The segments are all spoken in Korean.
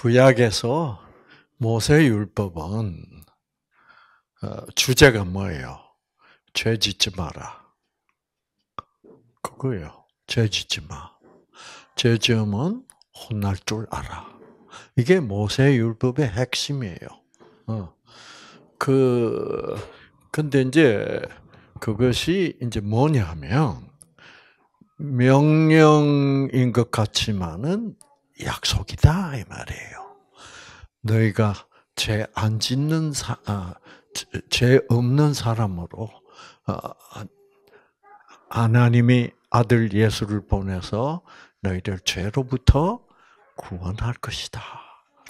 구약에서 모세율법은 어, 주제가 뭐예요? 죄 짓지 마라. 그거예요. 죄 짓지 마. 죄 지으면 혼날 줄 알아. 이게 모세율법의 핵심이에요. 어. 그, 근데 이제 그것이 이제 뭐냐 하면 명령인 것 같지만은 약속이다 이 말이에요. 너희가 죄 안 짓는 사, 아, 죄 없는 사람으로 어, 하나님이 아들 예수를 보내서 너희를 죄로부터 구원할 것이다.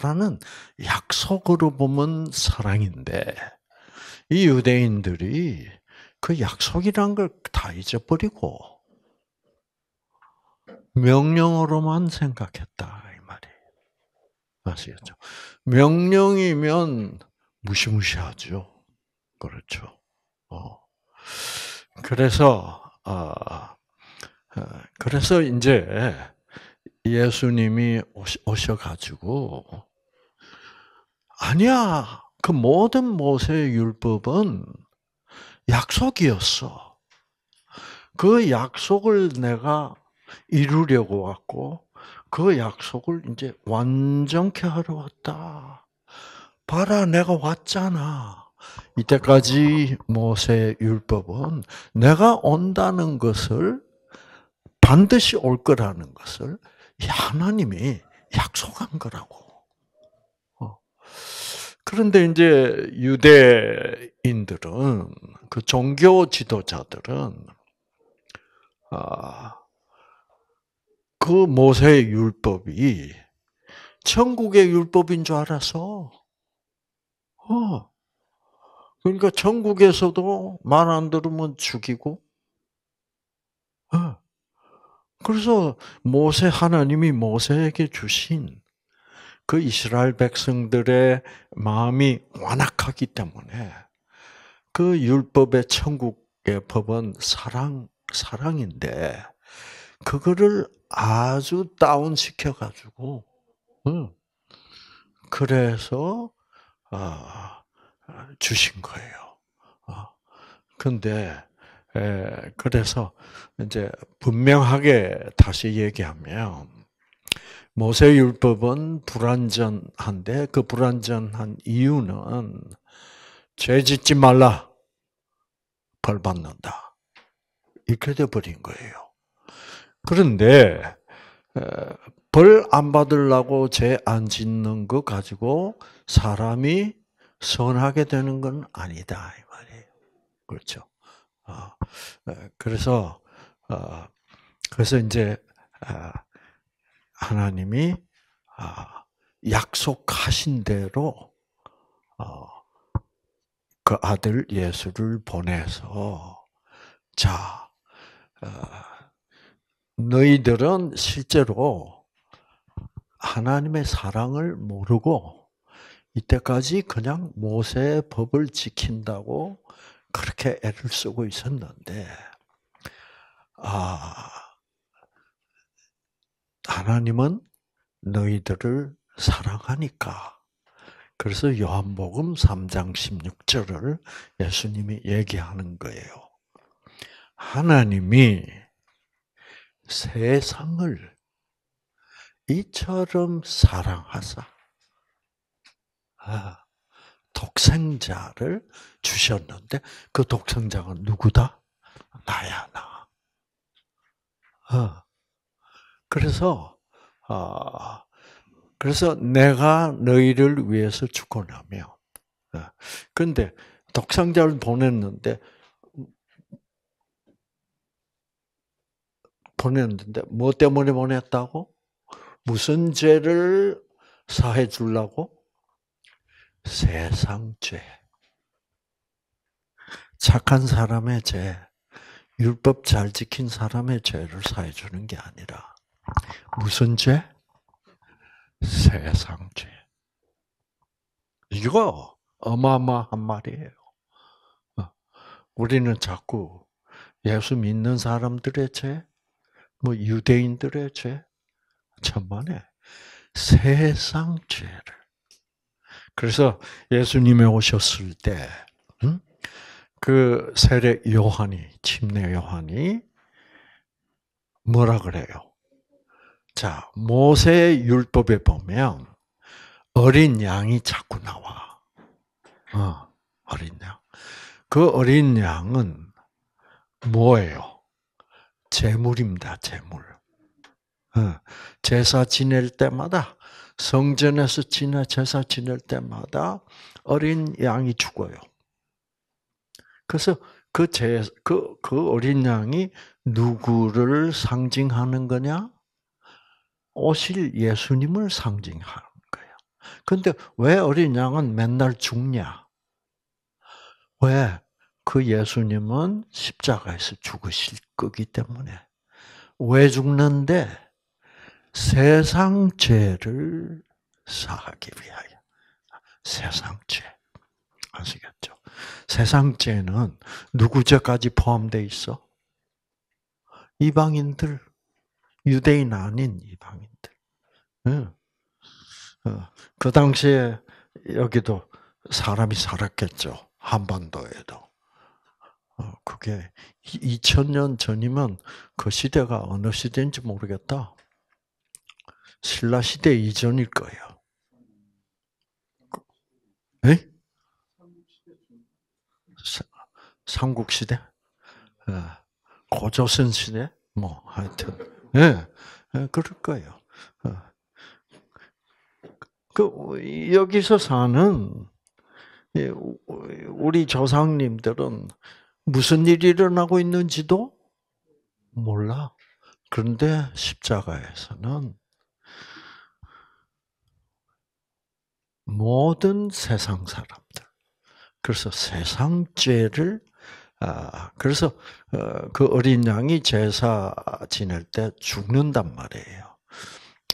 라는 약속으로 보면 사랑인데, 이 유대인들이 그 약속이란 걸 다 잊어버리고, 명령으로만 생각했다 이 말이에요. 아시겠죠? 명령이면 무시무시하죠. 그렇죠. 어. 그래서 아, 아 그래서 이제 예수님이 오셔 가지고 아니야. 그 모든 모세의 율법은 약속이었어. 그 약속을 내가 이루려고 왔고 그 약속을 이제 완전케 하러 왔다. 봐라, 내가 왔잖아. 이때까지 모세 율법은 내가 온다는 것을 반드시 올 거라는 것을 하나님이 약속한 거라고. 어. 그런데 이제 유대인들은 그 종교 지도자들은 아그 모세의 율법이 천국의 율법인 줄 알아서, 어. 그러니까 천국에서도 말 안 들으면 죽이고, 어. 그래서 모세, 하나님이 모세에게 주신 그 이스라엘 백성들의 마음이 완악하기 때문에 그 율법의 천국의 법은 사랑, 사랑인데, 그거를 아주 다운 시켜가지고, 그래서 아, 주신 거예요. 아, 근데 에, 그래서 이제 분명하게 다시 얘기하면 모세 율법은 불완전한데 그 불완전한 이유는 죄 짓지 말라 벌 받는다 이렇게 돼 버린 거예요. 그런데 벌 안 받으려고 죄 안 짓는 거 가지고 사람이 선하게 되는 건 아니다 이 말이에요. 그렇죠. 아, 그래서 아, 그래서 이제 아, 하나님이 약속하신 대로 어, 그 아들 예수를 보내서 자 어, 너희들은 실제로 하나님의 사랑을 모르고 이때까지 그냥 모세의 법을 지킨다고 그렇게 애를 쓰고 있었는데, 아, 하나님은 너희들을 사랑하니까. 그래서 요한복음 3장 16절을 예수님이 얘기하는 거예요. 하나님이 세상을 이처럼 사랑하사 아, 독생자를 주셨는데 그 독생자가 누구다? 나야 나. 아, 그래서 아, 그래서 내가 너희를 위해서 죽고 나며 그런데 아, 독생자를 보냈는데 보냈는데 뭐 때문에 보냈다고? 무슨 죄를 사해 주려고? 세상 죄. 착한 사람의 죄, 율법 잘 지킨 사람의 죄를 사해 주는 게 아니라 무슨 죄? 세상 죄. 이거 어마어마한 말이에요. 어, 우리는 자꾸 예수 믿는 사람들의 죄, 뭐 유대인들의 죄 천만에 세상 죄를. 그래서 예수님이 오셨을 때, 음? 그 세례 요한이 침례 요한이 뭐라 그래요? 자 모세 율법에 보면 어린 양이 자꾸 나와. 어, 어린 양. 그 어린 양은 뭐예요? 재물입니다. 재물. 어, 제사 지낼 때마다 성전에서 지나 제사 지낼 때마다 어린 양이 죽어요. 그래서 그 제, 그, 그 어린 양이 누구를 상징하는 거냐? 오실 예수님을 상징하는 거예요. 근데 왜 어린 양은 맨날 죽냐? 왜? 그 예수님은 십자가에서 죽으실 거기 때문에 왜 죽는데 세상 죄를 사하기 위하여 세상 죄 아시겠죠? 세상 죄는 누구 죄까지 포함되어 있어? 이방인들 유대인 아닌 이방인들. 어. 그 당시에 여기도 사람이 살았겠죠. 한반도에도. 어, 그게 2000년 전이면 그 시대가 어느 시대인지 모르겠다. 신라 시대 이전일 거예요. 그, 에? 삼국 시대? 예. 고조선 시대? 뭐 하여튼 예. 예 그럴 거예요. 어. 그 여기서 사는 우리 조상님들은 무슨 일이 일어나고 있는지도 몰라. 그런데 십자가에서는 모든 세상 사람들, 그래서 세상 죄를 아, 그래서 어, 그 어린 양이 제사 지낼 때 죽는단 말이에요.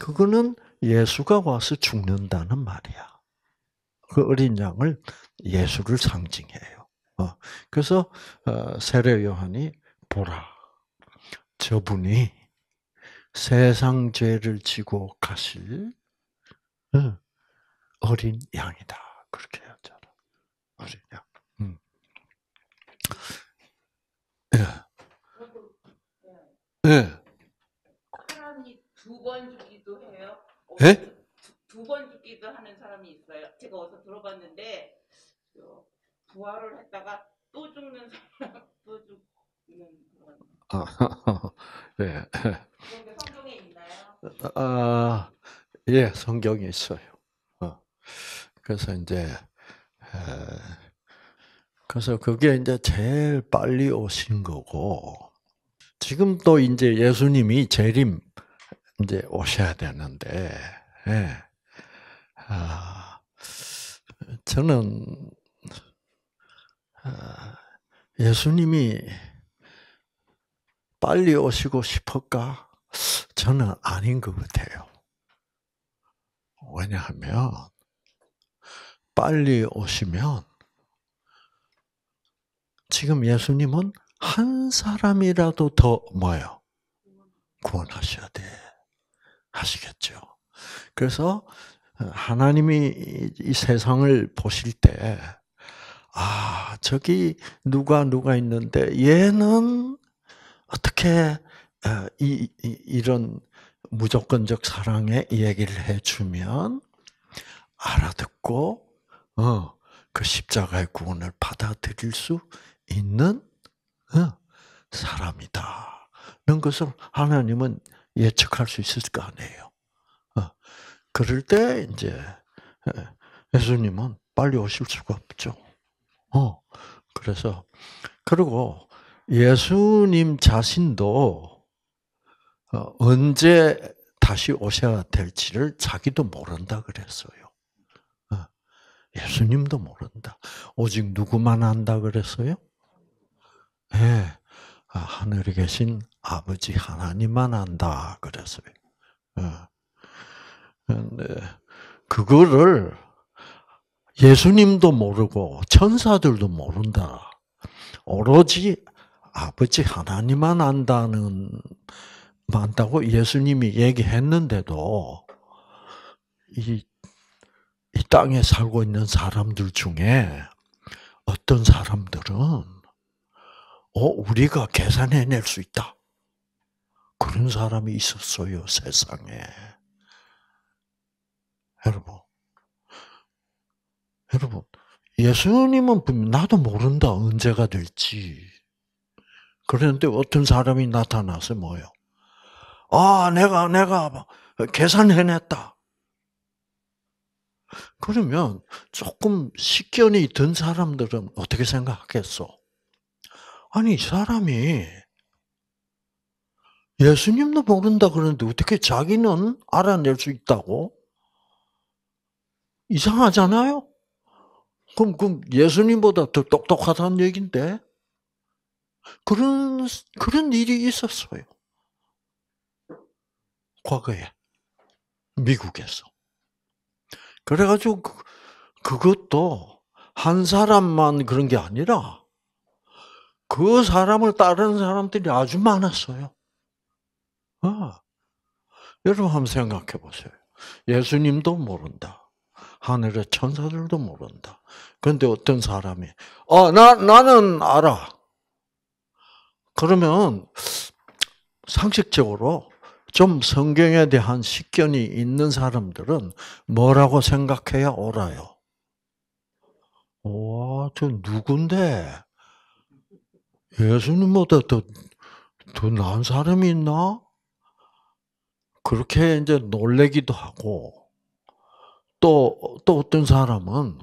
그거는 예수가 와서 죽는다는 말이야. 그 어린 양을 예수를 상징해요. 어, 그래서 어, 세례 요한이 보라, 저분이 세상 죄를 지고 가실 어린 양이다. 그렇게 하잖아. 어린 양. 예. 예. 사람이 두 번 죽기도 해요. 예? 두번 죽기도 하는 사람이 있어요. 제가 어서 들어봤는데 부활을 했다가 또 죽는 사람 또 죽는 그런 아, 예. 성경에 있나요? 아, 아, 예, 성경에 있어요. 어. 그래서 이제 그래서 그게 이제 제일 빨리 오신 거고 지금또 이제 예수님이 재림 이제 오셔야 되는데 예. 아, 저는 아, 예수님이 빨리 오시고 싶을까? 저는 아닌 것 같아요. 왜냐하면 빨리 오시면 지금 예수님은 한 사람이라도 더 뭐요? 구원하셔야 돼. 하시겠죠. 그래서 하나님이 이 세상을 보실 때 아, 저기 누가 누가 있는데 얘는 어떻게 어, 이, 이 이런 무조건적 사랑의 얘기를 해주면 알아듣고 어, 그 십자가의 구원을 받아들일 수 있는 어, 사람이다. 는 것을 하나님은 예측할 수 있을 거 아니에요. 어, 그럴 때 이제 어, 예수님은 빨리 오실 수가 없죠. 어, 그래서, 그리고 예수님 자신도 어, 언제 다시 오셔야 될지를 자기도 모른다 그랬어요. 어, 예수님도 모른다. 오직 누구만 안다 그랬어요? 예. 네. 하늘에 계신 아버지 하나님만 안다 그랬어요. 그데 어, 그거를 예수님도 모르고 천사들도 모른다. 오로지 아버지 하나님만 안다는 안다고 예수님이 얘기했는데도 이, 이 땅에 살고 있는 사람들 중에 어떤 사람들은 어 우리가 계산해낼 수 있다 그런 사람이 있었어요 세상에 여러분 여러분, 예수님은 나도 모른다, 언제가 될지. 그런데 어떤 사람이 나타나서 뭐요? 아, 내가, 내가 계산해냈다. 그러면 조금 식견이 든 사람들은 어떻게 생각하겠어? 아니, 사람이 예수님도 모른다 그러는데 어떻게 자기는 알아낼 수 있다고? 이상하잖아요? 그럼, 그럼 예수님보다 더 똑똑하다는 얘기인데? 그런, 그런 일이 있었어요. 과거에. 미국에서. 그래가지고, 그, 것도한 사람만 그런 게 아니라, 그 사람을 따르는 사람들이 아주 많았어요. 아. 여러분 한번 생각해 보세요. 예수님도 모른다. 하늘의 천사들도 모른다. 그런데 어떤 사람이 어, 나 나는 알아. 그러면 상식적으로 좀 성경에 대한 식견이 있는 사람들은 뭐라고 생각해야 옳아요? 와, 어, 저 누군데? 예수님보다 더, 더 나은 사람이 있나? 그렇게 이제 놀래기도 하고, 또, 또 어떤 사람은,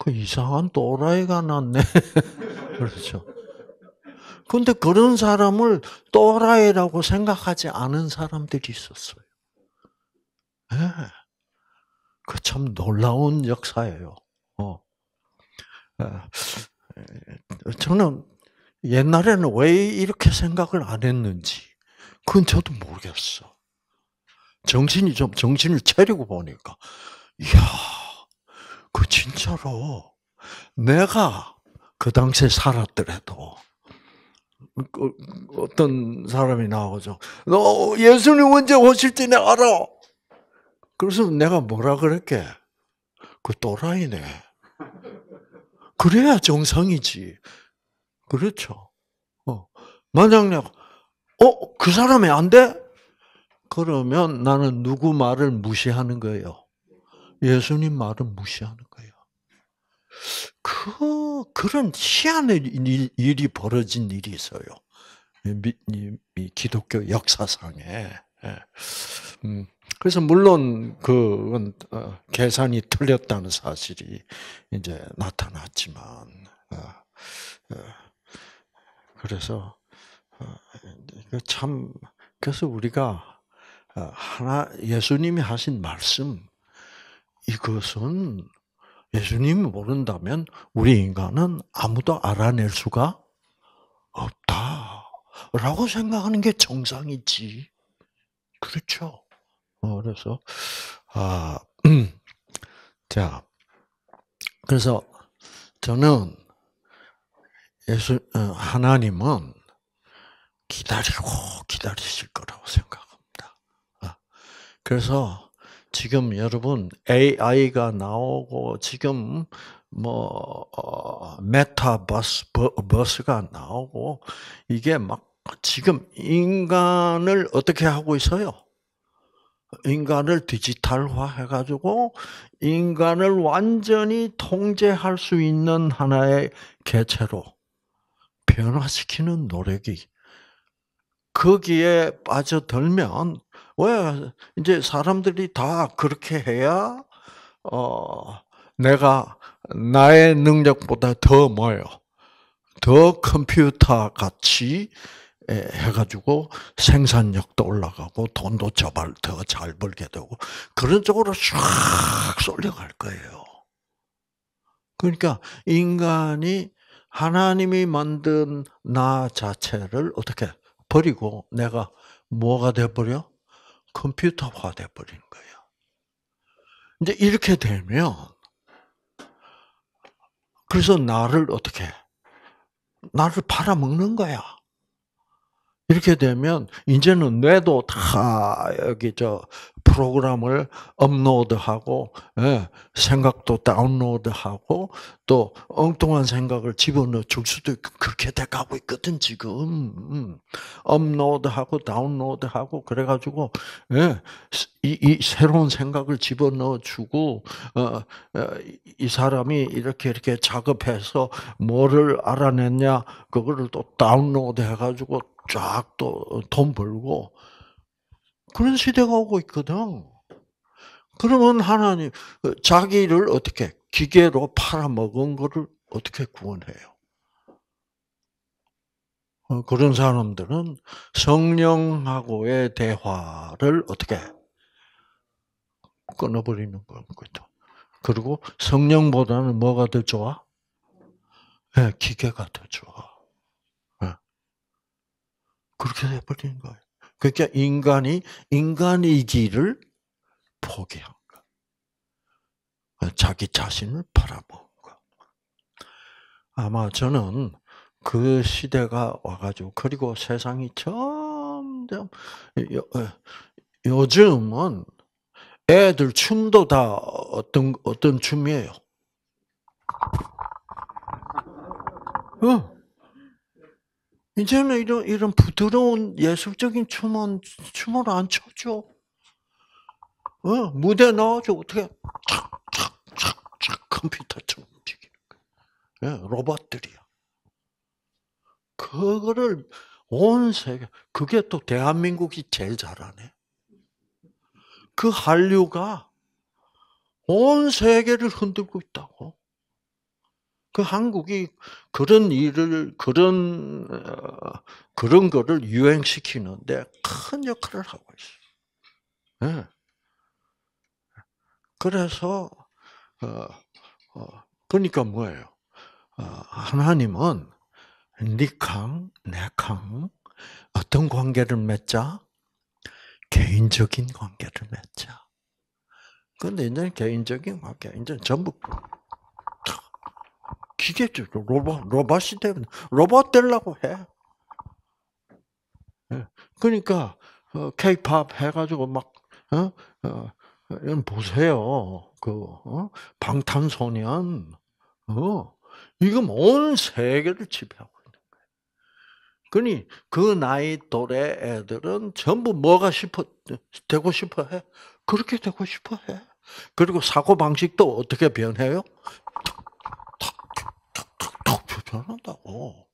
그 이상한 또라이가 났네. 그렇죠. 근데 그런 사람을 또라이라고 생각하지 않은 사람들이 있었어요. 예. 네. 그 그참 놀라운 역사예요. 어. 예. 저는 옛날에는 왜 이렇게 생각을 안 했는지, 그건 저도 모르겠어. 정신이 좀 정신을 차리고 보니까 이야 그 진짜로 내가 그 당시에 살았더라도 그, 어떤 사람이 나오죠. 너 예수님 언제 오실 지 내가 알아. 그래서 내가 뭐라 그랬게? 그 또라이네. 그래야 정상이지. 그렇죠. 어. 만약 내가, 어, 그 사람이 안 돼? 그러면 나는 누구 말을 무시하는 거예요? 예수님 말은 무시하는 거예요. 그, 그런 희한한 일, 이 벌어진 일이 있어요. 미, 미, 기독교 역사상에. 예. 음, 그래서 물론 그 어, 계산이 틀렸다는 사실이 이제 나타났지만, 어, 어, 그래서 어, 그 참 그래서 우리가 아, 하나 예수님이 하신 말씀 이것은 예수님이 모른다면 우리 인간은 아무도 알아낼 수가 없다라고 생각하는 게 정상이지. 그렇죠. 어, 그래서 아, 자, 그래서 저는 예수 어, 하나님은 기다리고 기다리실 거라고 생각. 그래서 지금 여러분 AI가 나오고 지금 뭐 어, 메타버스 버스가 나오고 이게 막 지금 인간을 어떻게 하고 있어요? 인간을 디지털화 해가지고 인간을 완전히 통제할 수 있는 하나의 개체로 변화시키는 노력이 거기에 빠져들면 왜 이제 사람들이 다 그렇게 해야 어 내가 나의 능력보다 더 뭐요? 더 컴퓨터 같이 해가지고 생산력도 올라가고 돈도 저발 더잘 벌게 되고 그런 쪽으로 쫙 쏠려갈 거예요. 그러니까 인간이 하나님이 만든 나 자체를 어떻게 버리고 내가 뭐가 돼버려? 컴퓨터화 돼버린 거예요. 이제 이렇게 되면 그래서 나를 어떻게 나를 팔아먹는 거야. 이렇게 되면 이제는 뇌도 다 여기 저 프로그램을 업로드하고 예, 생각도 다운로드하고 또 엉뚱한 생각을 집어넣어 줄 수도 있고 그렇게 돼가고 있거든 지금 음, 업로드하고 다운로드하고 그래가지고 예, 이, 이 새로운 생각을 집어넣어 주고 어, 어, 이 사람이 이렇게 이렇게 작업해서 뭐를 알아냈냐 그거를 또 다운로드해가지고 쫙또돈 벌고 그런 시대가 오고 있거든. 그러면 하나님 그 자기를 어떻게 기계로 팔아먹은 거를 어떻게 구원해요? 어, 그런 사람들은 성령하고의 대화를 어떻게 끊어버리는 거죠. 그리고 성령보다는 뭐가 더 좋아? 네, 기계가 더 좋아. 그렇게 해버린 거예요. 그러니까 인간이 인간이기를 포기한 거. 자기 자신을 바라본 거. 아마 저는 그 시대가 와가지고 그리고 세상이 점점 요, 어, 요즘은 애들 춤도 다 어떤 어떤 춤이에요. 어. 이제는 이런, 이런 부드러운 예술적인 춤은, 춤을 안 춰줘. 어, 무대 나와서 어떻게 착착착착 컴퓨터처럼 움직이는 거야. 예, 로봇들이야. 그거를 온 세계, 그게 또 대한민국이 제일 잘하네. 그 한류가 온 세계를 흔들고 있다고. 그 한국이 그런 일을 그런 어, 그런 거를 유행시키는데 큰 역할을 하고 있어. 예. 그래서 어, 어, 그러니까 뭐예요? 어, 하나님은 니캉, 내캉 어떤 관계를 맺자? 개인적인 관계를 맺자. 근데 이제 개인적인 관계, 이제 전부 기계죠 로봇 로봇이 되면 로봇 되려고 해. 예. 그러니까 K-팝 어, 해가지고 막 어? 어, 보세요. 그 어? 방탄소년 어? 이건 온 세계를 지배하고 있는 거예요. 그니 그 나이 또래 애들은 전부 뭐가 싶어 되고 싶어 해. 그렇게 되고 싶어 해. 그리고 사고 방식도 어떻게 변해요? 변한다고.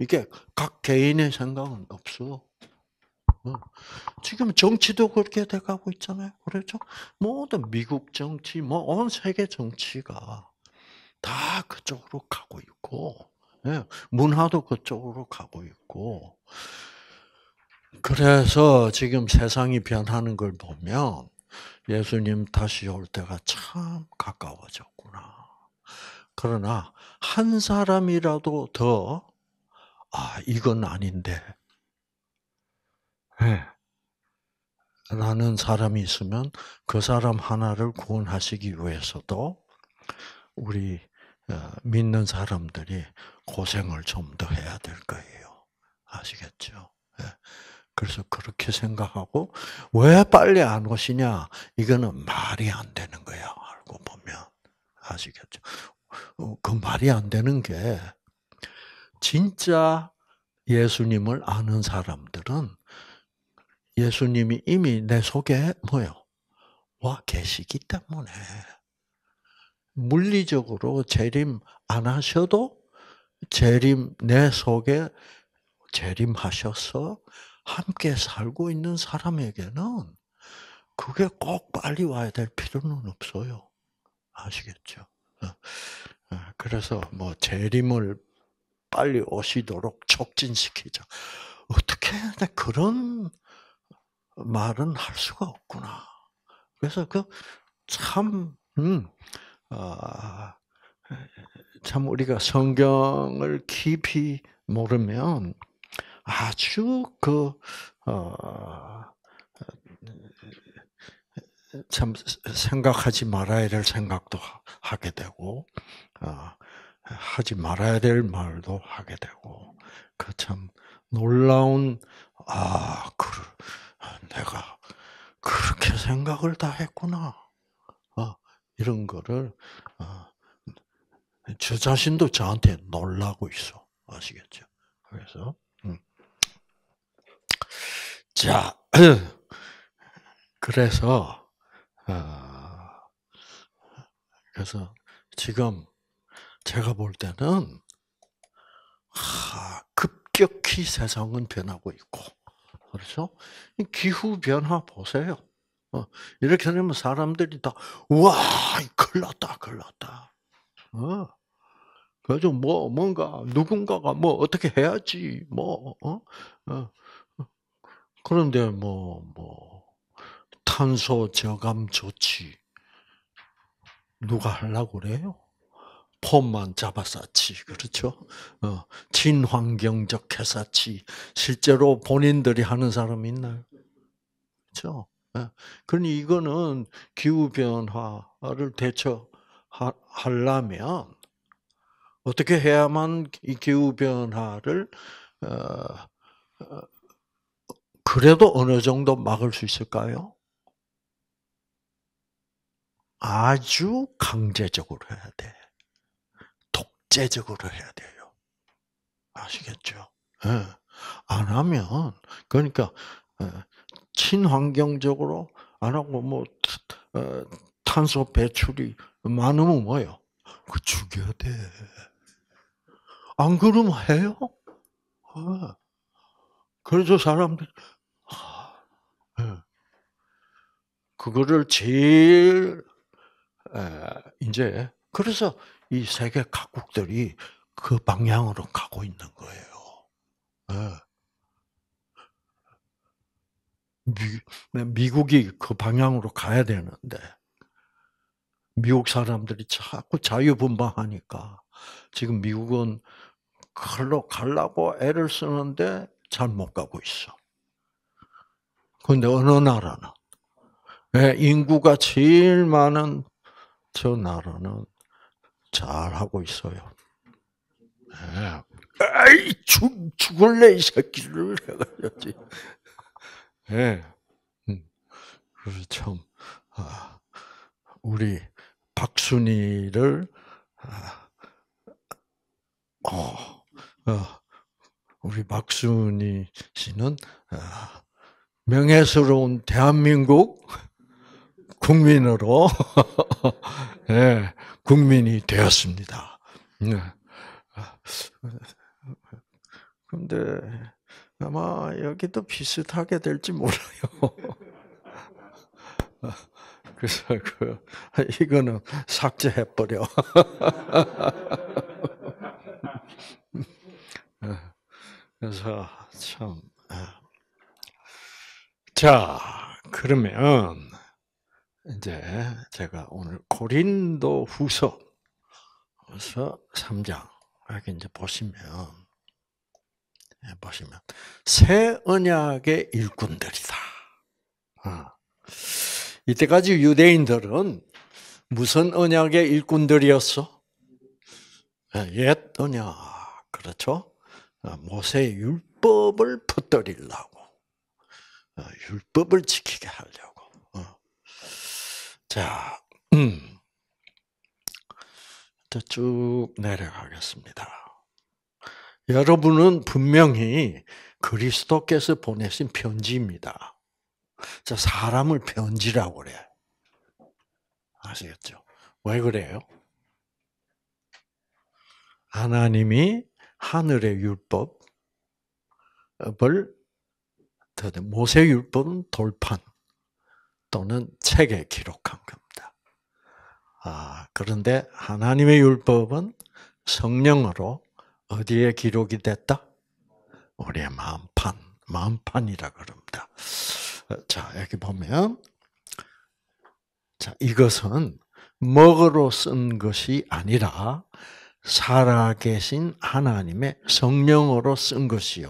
이게 각 개인의 생각은 없어. 지금 정치도 그렇게 돼가고 있잖아요. 그렇죠? 모든 미국 정치, 뭐온 세계 정치가 다 그쪽으로 가고 있고, 예, 문화도 그쪽으로 가고 있고. 그래서 지금 세상이 변하는 걸 보면 예수님 다시 올 때가 참 가까워졌구나. 그러나 한 사람이라도 더 아, 이건 아닌데. 네. 라는 사람이 있으면 그 사람 하나를 구원하시기 위해서도 우리 어, 믿는 사람들이 고생을 좀 더 해야 될 거예요. 아시겠죠? 예. 그래서 그렇게 생각하고 왜 빨리 안 오시냐? 이거는 말이 안 되는 거야. 알고 보면 아시겠죠? 어, 그 말이 안 되는 게 진짜 예수님을 아는 사람들은 예수님이 이미 내 속에 뭐요? 와 계시기 때문에 물리적으로 재림 안 하셔도 재림 내 속에 재림하셔서 함께 살고 있는 사람에게는 그게 꼭 빨리 와야 될 필요는 없어요. 아시겠죠? 어, 어, 그래서 뭐 재림을 빨리 오시도록 촉진시키자. 어떻게 내 그런 말은 할 수가 없구나. 그래서 그 참 음, 아, 참 우리가 성경을 깊이 모르면 아주 그 어, 참 생각하지 말아야 될 생각도 하게 되고, 어, 하지 말아야 될 말도 하게 되고, 그 참 놀라운 아, 그 내가 그렇게 생각을 다 했구나. 어, 이런 거를 저 어, 자신도 저한테 놀라고 있어. 아시겠죠? 그래서 음. 자, 그래서 아, 그래서 지금 제가 볼 때는 급격히 세상은 변하고 있고 그렇죠? 기후 변화 보세요. 어, 이렇게 되면 사람들이 다, 와, 큰일 났다, 큰일 났다. 어. 그래서 뭐, 뭔가, 누군가가 뭐, 어떻게 해야지, 뭐, 어? 어. 어. 그런데 뭐, 뭐, 탄소 저감 조치 누가 하려고 그래요? 폼만 잡아쌌지, 그렇죠? 어, 친환경적 해사치 실제로 본인들이 하는 사람 있나요? 그렇죠? 예. 그러니 이거는 기후 변화를 대처하려면 어떻게 해야만 이 기후 변화를 어, 어, 그래도 어느 정도 막을 수 있을까요? 아주 강제적으로 해야 돼. 독재적으로 해야 돼요. 아시겠죠? 예. 안 하면, 그러니까, 예, 친환경적으로 안 하고, 뭐, 어, 탄소 배출이 많으면 뭐요? 그 죽여야 돼. 안 그러면 해요? 아. 그래서 사람들 예. 그거를 제일 이제 그래서 이 세계 각국들이 그 방향으로 가고 있는 거예요. 미, 네, 국이그 방향으로 가야 되는데 미국 사람들이 자꾸 자유분방하니까 지금 미국은 글로 가려고 애를 쓰는데 잘 못 가고 있어. 그런데 어느 나라는 예, 인구가 제일 많은 저 나라는 잘하고 있어요. 예. 아이, 죽, 죽을래, 이 새끼를. 해가 예. 음. 그래서 참, 아, 우리 박순이를, 아, 어, 어, 우리 박순이 씨는 아, 명예스러운 대한민국 국민으로 네, 국민이 되었습니다. 예. 그런데 아마 여기도 비슷하게 될지 몰라요. 그래서 그 이거는 삭제해 버려. 예. 그래서 참. 자, 그러면 이제 제가 오늘 고린도 후서 3장, 이렇 이제 보시면, 예, 보시면, 새 언약의 일꾼들이다. 아, 이때까지 유대인들은 무슨 언약의 일꾼들이었어? 예, 옛 언약, 그렇죠? 아, 모세의 율법을 퍼뜨리려고, 아, 율법을 지키게 하려고. 자, 음. 쭉 내려가겠습니다. 여러분은 분명히 그리스도께서 보내신 편지입니다. 자, 사람을 편지라고 그래. 아시겠죠? 왜 그래요? 하나님이 하늘의 율법을 어, 모세 율법은 돌판, 또는 책에 기록한 겁니다. 아, 그런데 하나님의 율법은 성령으로 어디에 기록이 됐다? 우리의 마음판, 마음판이라 그럽니다. 어, 자, 여기 보면, 자, 이것은 먹으로 쓴 것이 아니라 살아계신 하나님의 성령으로 쓴 것이요.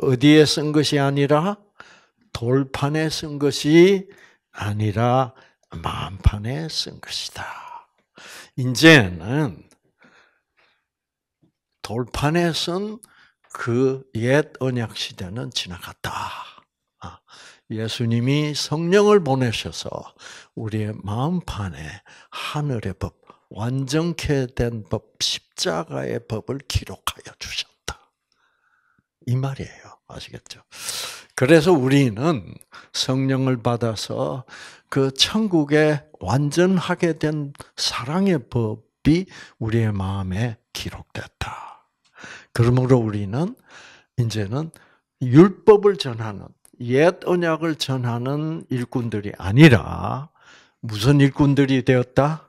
어디에 쓴 것이 아니라 돌판에 쓴 것이 아니라 음. 마음판에 쓴 것이다. 이제는 돌판에 쓴 그 옛 언약 시대는 지나갔다. 아, 예수님이 성령을 보내셔서 우리의 마음판에 하늘의 법, 완전케 된 법, 십자가의 법을 기록하여 주셨다. 이 말이에요. 아시겠죠? 그래서 우리는 성령을 받아서 그 천국에 완전하게 된 사랑의 법이 우리의 마음에 기록됐다. 그러므로 우리는 이제는 율법을 전하는 옛 언약을 전하는 일꾼들이 아니라 무슨 일꾼들이 되었다?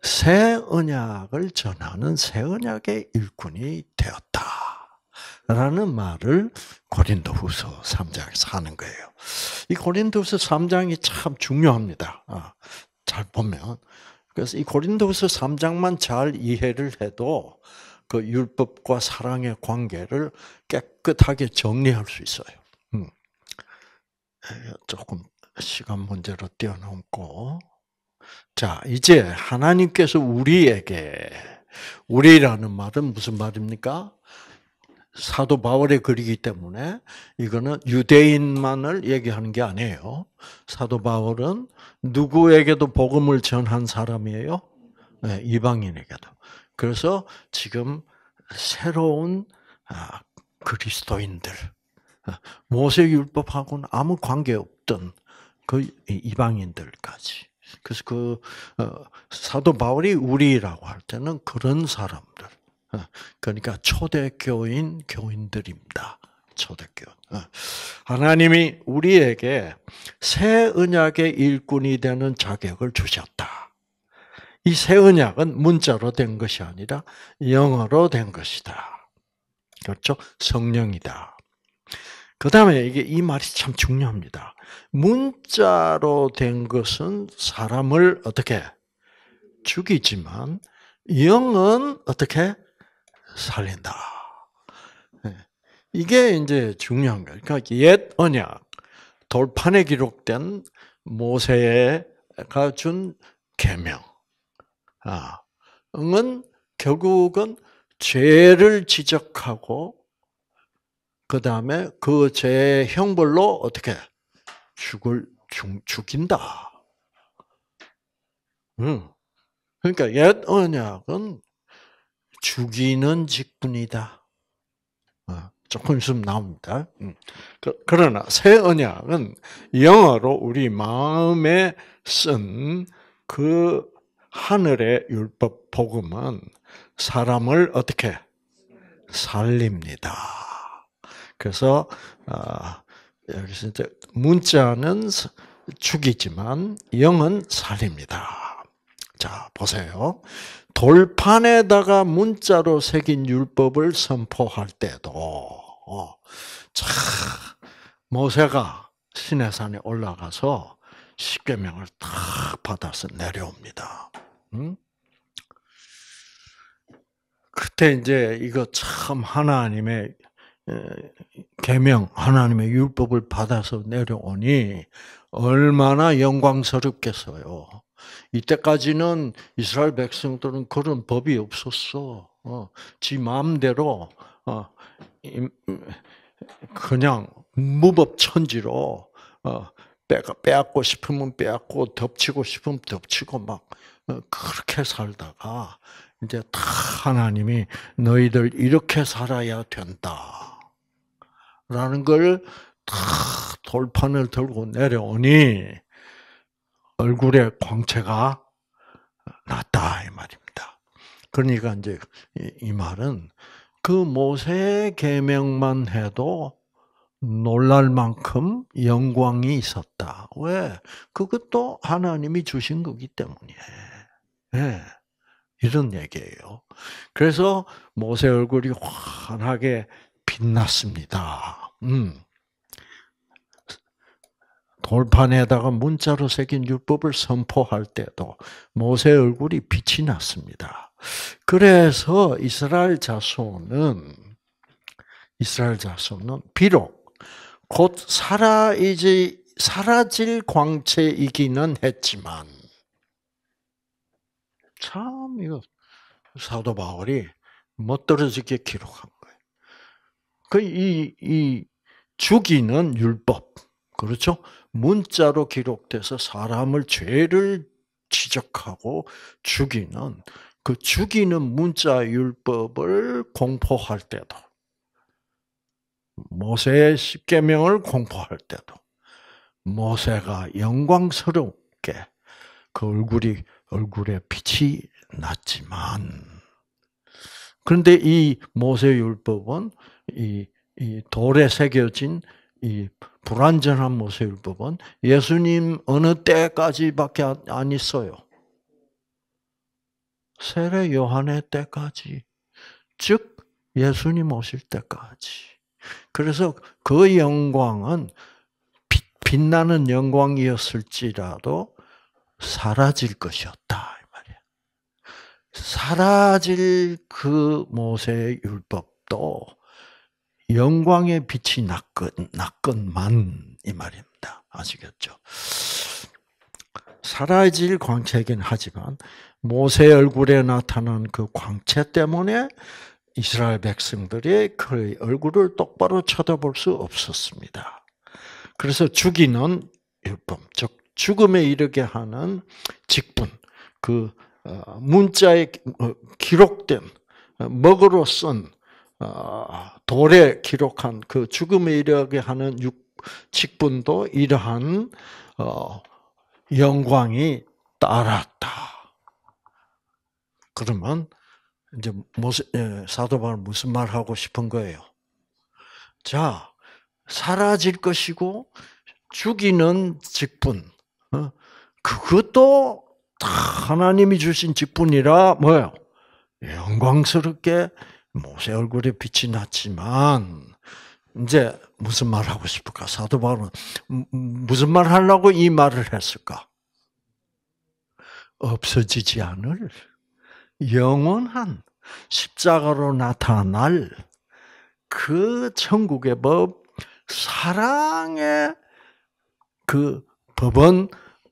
새 언약을 전하는 새 언약의 일꾼이 되었다. 라는 말을 고린도후서 3장에서 하는 거예요. 이 고린도후서 3장이 참 중요합니다. 아, 잘 보면 그래서 이 고린도후서 3장만 잘 이해를 해도 그 율법과 사랑의 관계를 깨끗하게 정리할 수 있어요. 음. 조금 시간 문제로 뛰어넘고 자 이제 하나님께서 우리에게 우리라는 말은 무슨 말입니까? 사도 바울의 글이기 때문에 이거는 유대인만을 얘기하는 게 아니에요. 사도 바울은 누구에게도 복음을 전한 사람이에요. 네, 이방인에게도. 그래서 지금 새로운 아, 그리스도인들 아, 모세 율법하고는 아무 관계 없던 그 이방인들까지. 그래서 그 어, 사도 바울이 우리라고 할 때는 그런 사람들. 어, 그러니까 초대교인 교인들입니다. 초대교. 어, 하나님이 우리에게 새 언약의 일꾼이 되는 자격을 주셨다. 이 새 언약은 문자로 된 것이 아니라 영어로 된 것이다. 그렇죠? 성령이다. 그 다음에 이게 이 말이 참 중요합니다. 문자로 된 것은 사람을 어떻게 죽이지만 영은 어떻게 살린다. 네. 이게 이제 중요한 거예요. 그러니까 옛 언약, 돌판에 기록된 모세가 준 계명, 아, 은 결국은 죄를 지적하고 그 다음에 그죄 형벌로 어떻게 죽을 죽인다. 음. 그러니까 옛 언약은 죽이는 직분이다. 어, 조금 있으면 나옵니다. 음. 그, 그러나 새 언약은 영어로 우리 마음에 쓴 그 하늘의 율법 복음은 사람을 어떻게 살립니다. 그래서 어, 여기서 문자는 죽이지만 영은 살립니다. 자 보세요. 돌판에다가 문자로 새긴 율법을 선포할 때도 참 어, 모세가 시내산에 올라가서 십계명을 탁 받아서 내려옵니다. 그때 이제 이거 참 하나님의 계명, 하나님의 율법을 받아서 내려오니 얼마나 영광스럽겠어요. 이때까지는 이스라엘 백성들은 그런 법이 없었어. 어, 지 마음대로 어, 그냥 무법천지로 어, 빼앗고 싶으면 빼앗고 덮치고 싶으면 덮치고 막 어, 그렇게 살다가 이제 다 하나님이 너희들 이렇게 살아야 된다. 라는 걸 다 돌판을 들고 내려오니 얼굴에 광채가 났다 이 말입니다. 그러니까 이제 이, 말은 그 모세 계명만 해도 놀랄 만큼 영광이 있었다. 왜? 그것도 하나님이 주신 거기 때문에. 네. 예. 이런 얘기예요. 그래서 모세 얼굴이 환하게 빛났습니다. 음. 돌판에다가 문자로 새긴 율법을 선포할 때도 모세의 얼굴이 빛이 났습니다. 그래서 이스라엘 자손은 이스라엘 자손은 비록 곧 사라이지 사라질 광채이기는 했지만 참 이거 사도 바울이 멋들어지게 기록한 거예요. 그 이 이 죽이는 율법 그렇죠? 문자로 기록돼서 사람을 죄를 지적하고 죽이는 그 죽이는 문자 율법을 공포할 때도 모세의 십계명을 공포할 때도 모세가 영광스럽게 그 얼굴이 얼굴에 빛이 났지만 그런데 이 모세 율법은 이, 이 돌에 새겨진 이 불완전한 모세율법은 예수님 어느 때까지밖에 안 있어요. 세례 요한의 때까지. 즉, 예수님 오실 때까지. 그래서 그 영광은 빛나는 영광이었을지라도 사라질 것이었다. 이 말이야. 사라질 그모세 율법도 영광의 빛이 났건, 났건만 이 말입니다. 아시겠죠? 사라질 광채이긴 하지만 모세 얼굴에 나타난 그 광채 때문에 이스라엘 백성들이 그의 얼굴을 똑바로 쳐다볼 수 없었습니다. 그래서 죽이는 율법, 즉 죽음에 이르게 하는 직분, 그 어, 문자에 어, 기록된 어, 먹으로 쓴 어, 돌에 기록한 그 죽음의 이력에 하는 육, 직분도 이러한 어, 영광이 따랐다. 그러면 이제 예, 사도 바울 무슨 말 하고 싶은 거예요? 자, 사라질 것이고 죽이는 직분. 어? 그것도 하나님이 주신 직분이라 뭐요 영광스럽게 모세 얼굴에 빛이 났지만 이제 무슨 말 하고 싶을까? 사도 바울은 음, 음, 무슨 말 하려고 이 말을 했을까? 없어지지 않을 영원한 십자가로 나타날 그 천국의 법, 사랑의 그 법은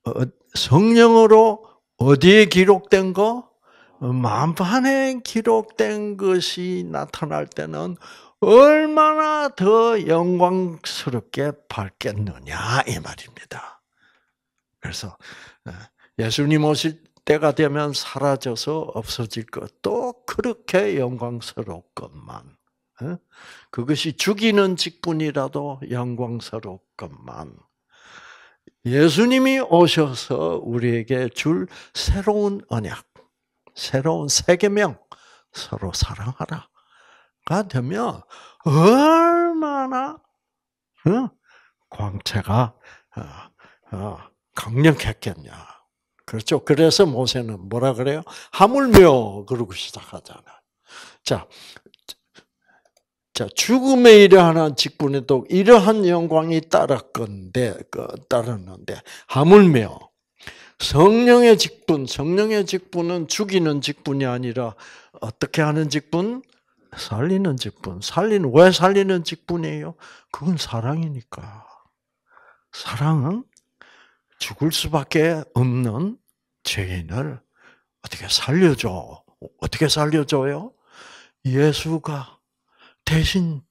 어, 성령으로 어디에 기록된 거? 만판에 기록된 것이 나타날 때는 얼마나 더 영광스럽게 밝겠느냐 이 말입니다. 그래서 어, 예수님 오실 때가 되면 사라져서 없어질 것도 그렇게 영광스럽건만 어? 그것이 죽이는 직분이라도 영광스럽건만 예수님이 오셔서 우리에게 줄 새로운 언약 새로운 세계명 서로 사랑하라가 되면 얼마나 광채가 어, 어, 강력했겠냐. 그렇죠. 그래서 모세는 뭐라 그래요? 하물며 그러고 시작하잖아. 자, 자 죽음에 이러한 직분에도 이러한 영광이 따랐건데 그, 따르는데 하물며 성령의 직분, 성령의 직분은 죽이는 직분이 아니라 어떻게 하는 직분? 살리는 직분. 살리는 왜 살리는 직분이에요? 그건 사랑이니까. 사랑은 죽을 수밖에 없는 죄인을 어떻게 살려줘? 어떻게 살려줘요? 예수가 대신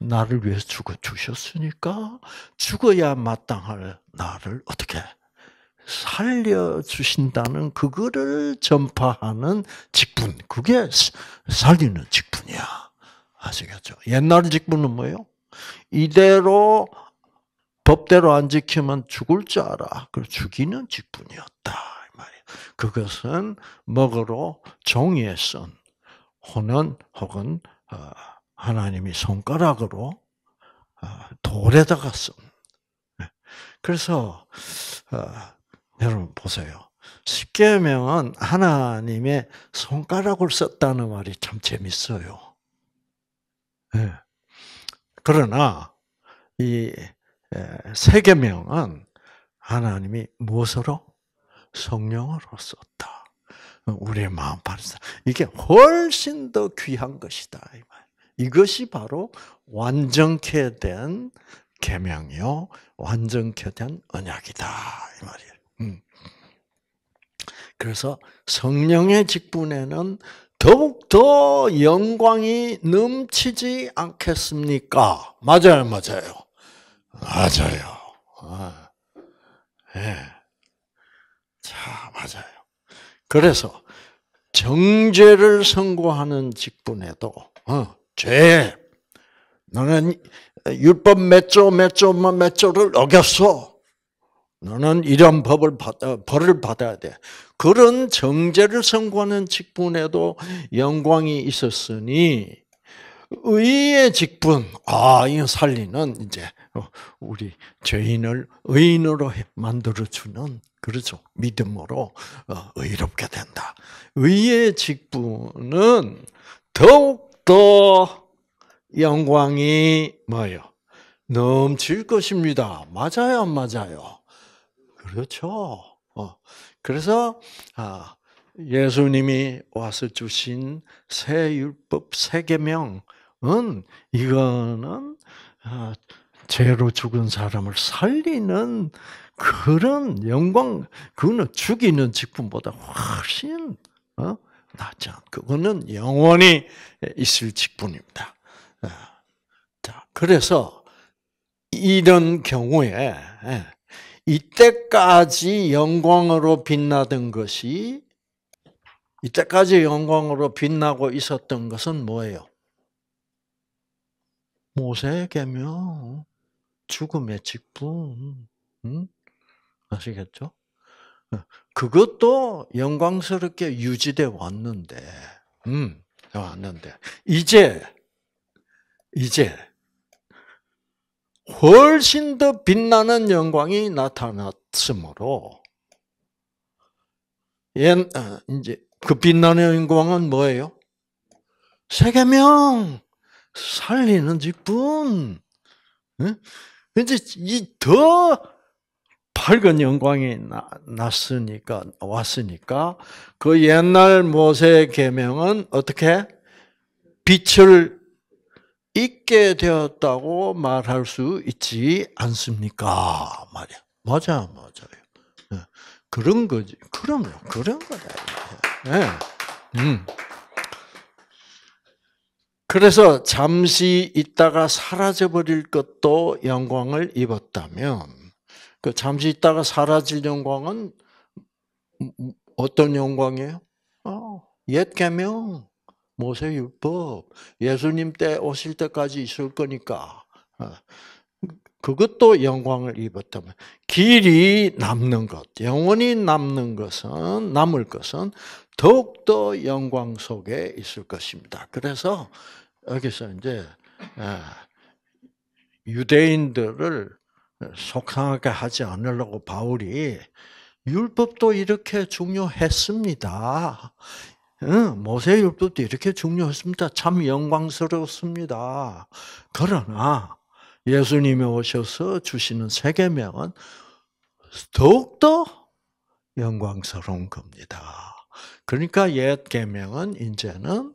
나를 위해서 죽어 주셨으니까 죽어야 마땅할 나를 어떻게 살려주신다는 그거를 전파하는 직분. 그게 살리는 직분이야. 아시겠죠? 옛날 직분은 뭐예요? 이대로 법대로 안 지키면 죽을 줄 알아. 그걸 죽이는 직분이었다. 그것은 먹으로 종이에 쓴 혹은 혹은 어, 하나님이 손가락으로 어, 돌에다가 쓴. 네. 그래서 어, 여러분 보세요. 십계명은 하나님의 손가락을 썼다는 말이 참 재밌어요. 네. 그러나 이 세계명은 하나님이 무엇으로? 성령으로 썼다. 우리의 마음 발사. 이게 훨씬 더 귀한 것이다. 이것이 바로 완전케 된 계명이요, 완전케 된 언약이다. 이말이 음. 그래서 성령의 직분에는 더욱더 영광이 넘치지 않겠습니까? 맞아요, 맞아요. 맞아요. 아, 예. 자, 맞아요. 그래서 정죄를 선고하는 직분에도 어, 죄 너는 율법 몇 조, 몇조몇 조를 어겼어. 너는 이런 법을 받아, 벌을 받아야 돼. 그런 정제를 선고하는 직분에도 영광이 있었으니, 의의 직분, 아, 이 살리는 이제 우리 죄인을 의인으로 만들어주는, 그렇죠. 믿음으로 어, 의롭게 된다. 의의 직분은 더욱더 영광이 뭐예요? 넘칠 것입니다. 맞아요, 맞아요? 그렇죠. 어. 그래서 아, 예수님이 와서 주신 새 율법 세 계명은 이거는 아, 죄로 죽은 사람을 살리는 그런 영광, 그거는 죽이는 직분보다 훨씬 어? 낫지 않. 그거는 영원히 있을 직분입니다. 아, 자, 그래서 이런 경우에 예, 이때까지 영광으로 빛나던 것이 이때까지 영광으로 빛나고 있었던 것은 뭐예요? 모세의 계명, 죽음의 직분, 응? 아시겠죠? 그것도 영광스럽게 유지돼 왔는데, 음, 왔는데 이제 이제 훨씬 더 빛나는 영광이 나타났으므로 옛, 어, 이제 그 빛나는 영광은 뭐예요? 세계명 살리는 직분. 이제 이 더 밝은 영광이 났으니까 왔으니까 그 옛날 모세 계명은 어떻게 빛을 있게 되었다고 말할 수 있지 않습니까? 말이야. 맞아, 맞아요. 예. 그런 거지. 그럼요, 그런 거다. 네. 음. 그래서 잠시 있다가 사라져버릴 것도 영광을 입었다면, 그 잠시 있다가 사라질 영광은 음, 음, 어떤 영광이에요? 어, 옛 계명. 모세율법, 예수님 때 오실 때까지 있을 거니까 어, 그것도 영광을 입었다면 길이 남는 것, 영원히 남는 것은 남을 것은 더욱더 영광 속에 있을 것입니다. 그래서 여기서 이제 어, 유대인들을 속상하게 하지 않으려고 바울이 율법도 이렇게 중요했습니다. 모세율법도 이렇게 중요했습니다. 참 영광스럽습니다. 그러나 예수님이 오셔서 주시는 세계명은 더욱더 영광스러운 겁니다. 그러니까 옛 계명은 이제는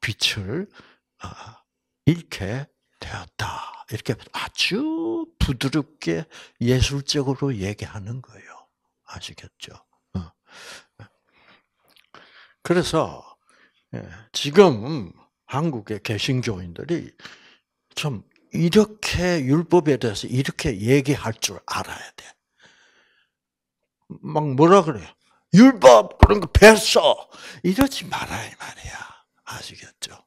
빛을 어, 잃게 되었다. 이렇게 아주 부드럽게 예술적으로 얘기하는 거예요. 아시겠죠? 그래서 예, 지금 한국의 개신교인들이 좀 이렇게 율법에 대해서 이렇게 얘기할 줄 알아야 돼. 막 뭐라 그래 율법 그런 거 뺐어. 이러지 말아야 말이야. 아시겠죠?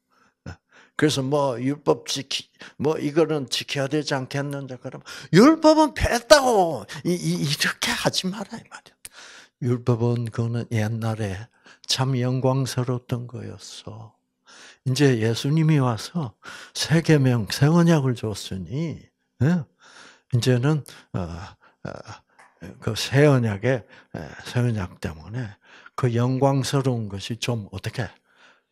예. 그래서 뭐 율법 지키 뭐 이거는 지켜야 되지 않겠는데 그럼 율법은 뺐다고 이, 이, 렇게 하지 말아야 말이야. 율법은 그거는 옛날에 참 영광스러웠던 거였어. 이제 예수님이 와서 세계명 생언약을 줬으니 예? 이제는 어, 어, 그 세언약의 세언약 때문에 그 영광스러운 것이 좀 어떻게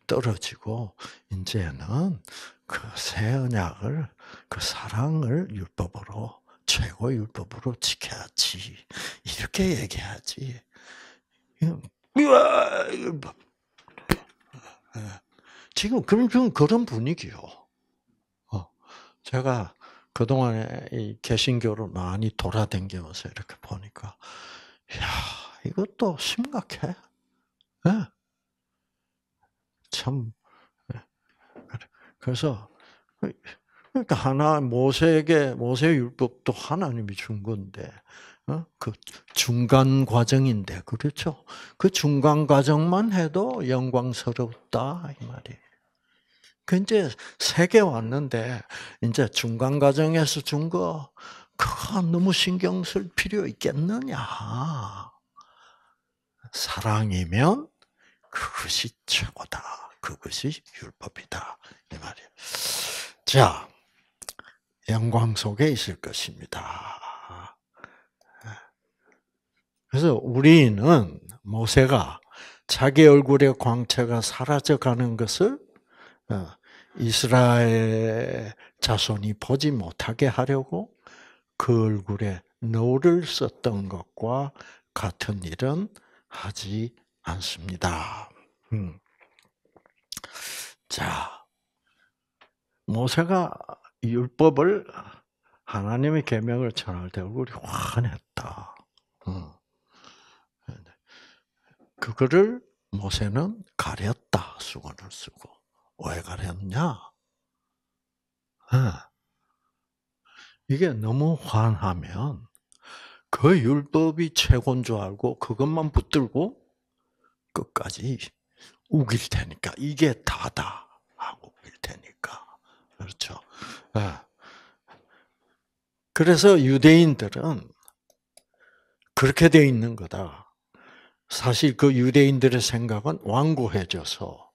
떨어지고 이제는 그 세언약을 그 사랑을 율법으로 최고 율법으로 지켜야지 이렇게 얘기하지 지금 그런 좀 그런 분위기요. 어, 제가 그동안에 개신교를 많이 돌아댕기면서 이렇게 보니까, 야 이것도 심각해. 네? 참. 예. 그래서, 그러니까 하나, 모세에게, 모세 율법도 하나님이 준 건데, 어? 그 중간 과정인데 그렇죠. 그 중간 과정만 해도 영광스럽다 이 말이에요. 이제 세계 왔는데 이제 중간 과정에서 준거 그거 너무 신경 쓸 필요 있겠느냐. 사랑이면 그것이 최고다. 그것이 율법이다. 이 말이에요. 자, 영광 속에 있을 것입니다. 그래서 우리는 모세가 자기 얼굴의 광채가 사라져가는 것을 어, 이스라엘 자손이 보지 못하게 하려고 그 얼굴에 노를 썼던 것과 같은 일은 하지 않습니다. 음. 자, 모세가 율법을 하나님의 계명을 전할 때 얼굴이 환했다. 음. 그거를 모세는 가렸다 수건을 쓰고 왜 가렸냐? 어. 이게 너무 환하면 그 율법이 최고인 줄 알고 그것만 붙들고 끝까지 우길 테니까 이게 다다 하고 우길 테니까 그렇죠. 어. 그래서 유대인들은 그렇게 되어 있는 거다. 사실 그 유대인들의 생각은 완고해져서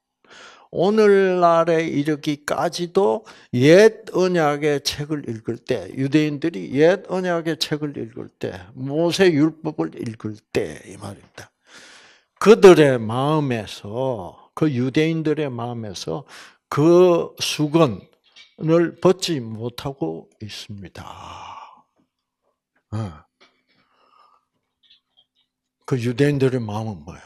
오늘날에 이르기까지도 옛 언약의 책을 읽을 때 유대인들이 옛 언약의 책을 읽을 때 모세 율법을 읽을 때 이 말입니다. 그들의 마음에서 그 유대인들의 마음에서 그 수건을 벗지 못하고 있습니다. 어. 그 유대인들의 마음은 뭐예요?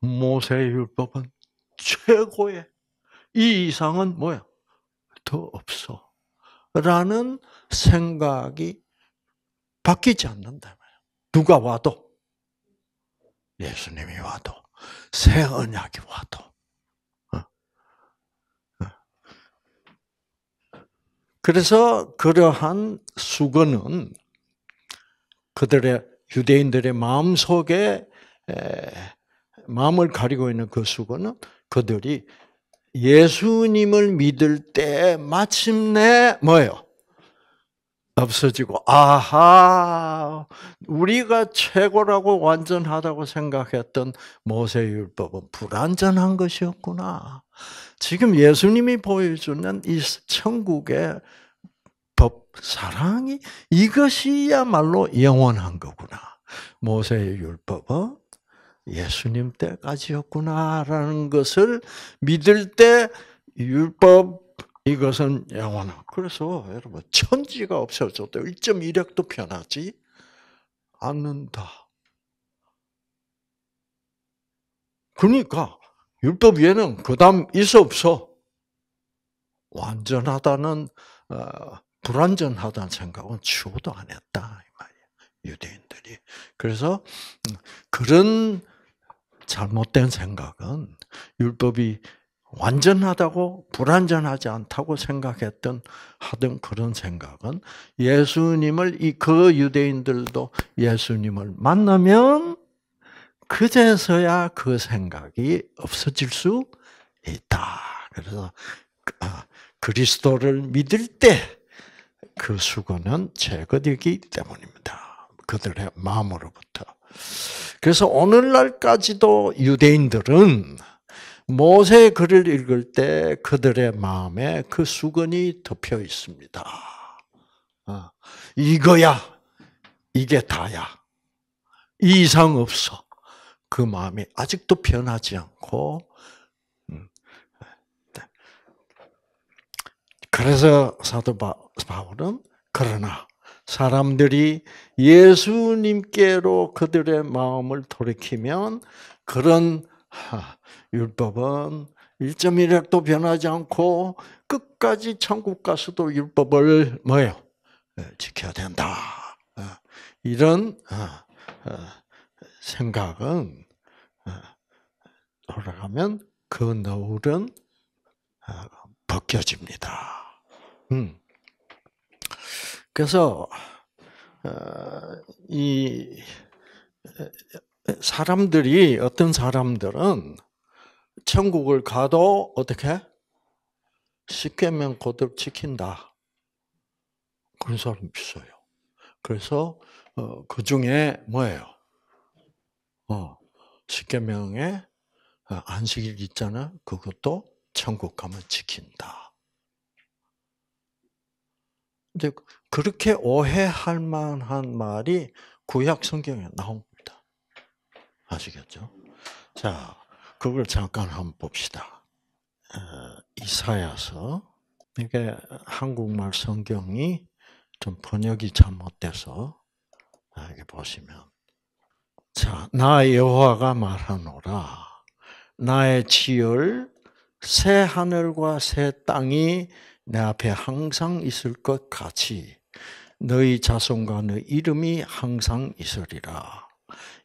모세의 율법은 최고의 이 이상은 뭐야? 더 없어. 라는 생각이 바뀌지 않는다면 누가 와도 예수님이 와도 새 언약이 와도 어? 어? 그래서 그러한 수건은 그들의 유대인들의 마음 속에 마음을 가리고 있는 그 수고는 그들이 예수님을 믿을 때 마침내 뭐예요? 없어지고 아하 우리가 최고라고 완전하다고 생각했던 모세율법은 불완전한 것이었구나. 지금 예수님이 보여주는 이 천국의 법, 사랑이 이것이야말로 영원한 거구나. 모세의 율법은 예수님 때까지였구나라는 것을 믿을 때 율법 이것은 영원한. 그래서 여러분 천지가 없어졌도 1.1핵도 변하지 않는다. 그러니까 율법 외에는 그다음 있어 없어. 완전하다는 어, 불완전하다는 생각은 추구도 안 했다. 유대인들이. 그래서 음, 그런 잘못된 생각은 율법이 완전하다고 불완전하지 않다고 생각했던 하던 그런 생각은 예수님을 이그 유대인들도 예수님을 만나면 그제서야 그 생각이 없어질 수 있다. 그래서 아, 그리스도를 믿을 때 그수건은 제거되기 때문입니다. 그들의 마음으로부터. 그래서 오늘날까지도 유대인들은 모세 글을 읽을 때 그들의 마음에 그 수건이 덮여 있습니다. 어, 이거야. 이게 다야. 이 이상 없어. 그 마음이 아직도 변하지 않고, 음, 네. 그래서 사도 바, 바울은 그러나 사람들이 예수님께로 그들의 마음을 돌이키면 그런 율법은 1.1획도 변하지 않고 끝까지 천국 가서도 율법을 뭐요 예, 지켜야 된다. 예, 이런 생각은 돌아가면 그 너울은 벗겨집니다. 음. 그래서 어, 이 사람들이 어떤 사람들은 천국을 가도 어떻게 십계명 고대로 지킨다. 그런 사람 있어요. 그래서 어, 그 중에 뭐예요? 어, 십계명에 어, 안식일 있잖아. 그것도 천국 가면 지킨다. 이제 그렇게 오해할 만한 말이 구약 성경에 나옵니다. 아시겠죠? 자, 그걸 잠깐 한번 봅시다. 어, 이사야서 이게 한국말 성경이 좀 번역이 잘못돼서 아, 이게 보시면 자, 나 여호와가 말하노라. 나의 지을 새 하늘과 새 땅이 내 앞에 항상 있을 것 같이 너희 자손과 너 이름이 항상 있으리라.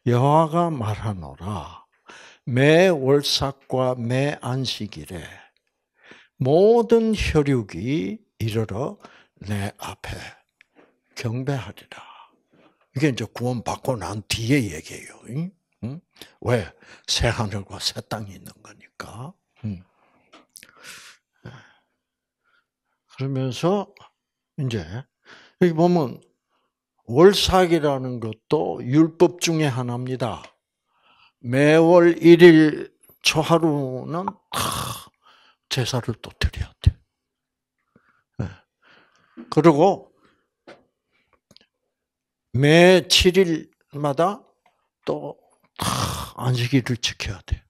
여호와가 말하노라. 매 월삭과 매 안식일에 모든 혈육이 이르러 내 앞에 경배하리라. 이게 이제 구원 받고 난 뒤에 얘기예요. 응? 왜? 새 하늘과 새 땅이 있는 거니까. 그러면서 이제 여기 보면 월삭이라는 것도 율법 중에 하나입니다. 매월 1일 초하루는 다 제사를 또 드려야 돼. 예. 그리고 매 7일마다 또 안식일을 지켜야 돼.